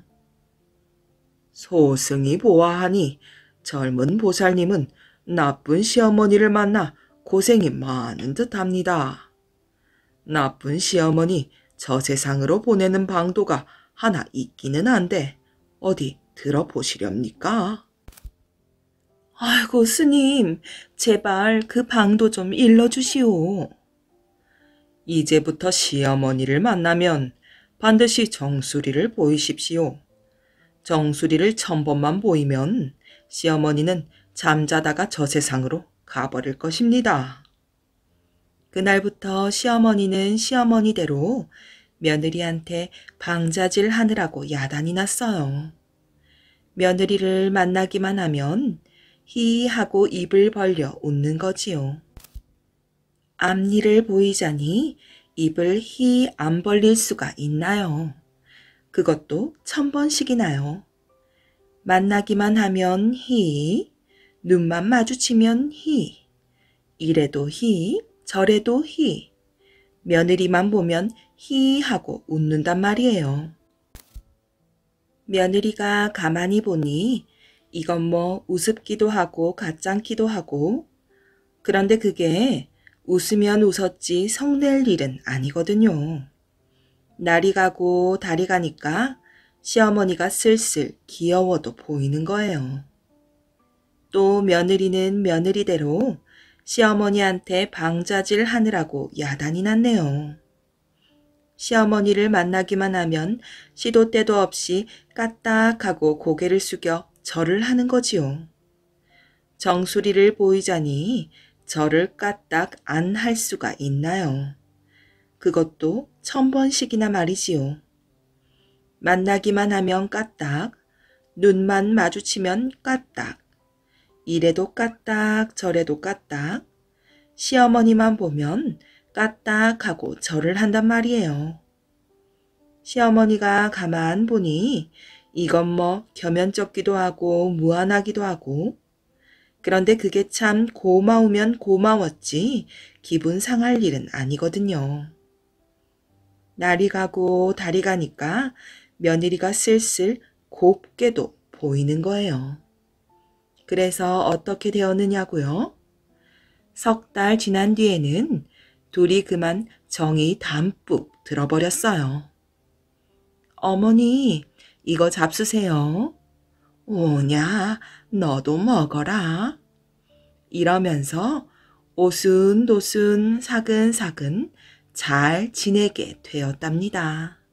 소승이 보아하니 젊은 보살님은 나쁜 시어머니를 만나 고생이 많은 듯합니다. 나쁜 시어머니 저 세상으로 보내는 방도가 하나 있기는 한데 어디 들어보시렵니까? 아이고 스님 제발 그 방도 좀 일러주시오. 이제부터 시어머니를 만나면 반드시 정수리를 보이십시오. 정수리를 천 번만 보이면 시어머니는 잠자다가 저 세상으로 가버릴 것입니다. 그날부터 시어머니는 시어머니대로 며느리한테 방자질 하느라고 야단이 났어요. 며느리를 만나기만 하면 히하고 입을 벌려 웃는 거지요. 앞니를 보이자니 입을 히 안 벌릴 수가 있나요? 그것도 천 번씩이나요? 만나기만 하면 히, 눈만 마주치면 히, 이래도 히, 저래도 히, 며느리만 보면 히 하고 웃는단 말이에요. 며느리가 가만히 보니 이건 뭐 우습기도 하고 가짠기도 하고 그런데 그게 웃으면 웃었지 성낼 일은 아니거든요. 날이 가고 달이 가니까 시어머니가 슬슬 귀여워도 보이는 거예요. 또 며느리는 며느리대로 시어머니한테 방자질 하느라고 야단이 났네요. 시어머니를 만나기만 하면 시도 때도 없이 까딱하고 고개를 숙여 절을 하는 거지요. 정수리를 보이자니 저를 까딱 안 할 수가 있나요? 그것도 천번씩이나 말이지요. 만나기만 하면 까딱, 눈만 마주치면 까딱, 이래도 까딱 저래도 까딱, 시어머니만 보면 까딱하고 절을 한단 말이에요. 시어머니가 가만 보니 이건 뭐 겸연쩍기도 하고 무안하기도 하고 그런데 그게 참 고마우면 고마웠지 기분 상할 일은 아니거든요. 날이 가고 달이 가니까 며느리가 슬슬 곱게도 보이는 거예요. 그래서 어떻게 되었느냐고요? 석 달 지난 뒤에는 둘이 그만 정이 담뿍 들어버렸어요. 어머니, 이거 잡수세요. 오냐, 너도 먹어라. 이러면서 오순도순 사근사근 잘 지내게 되었답니다.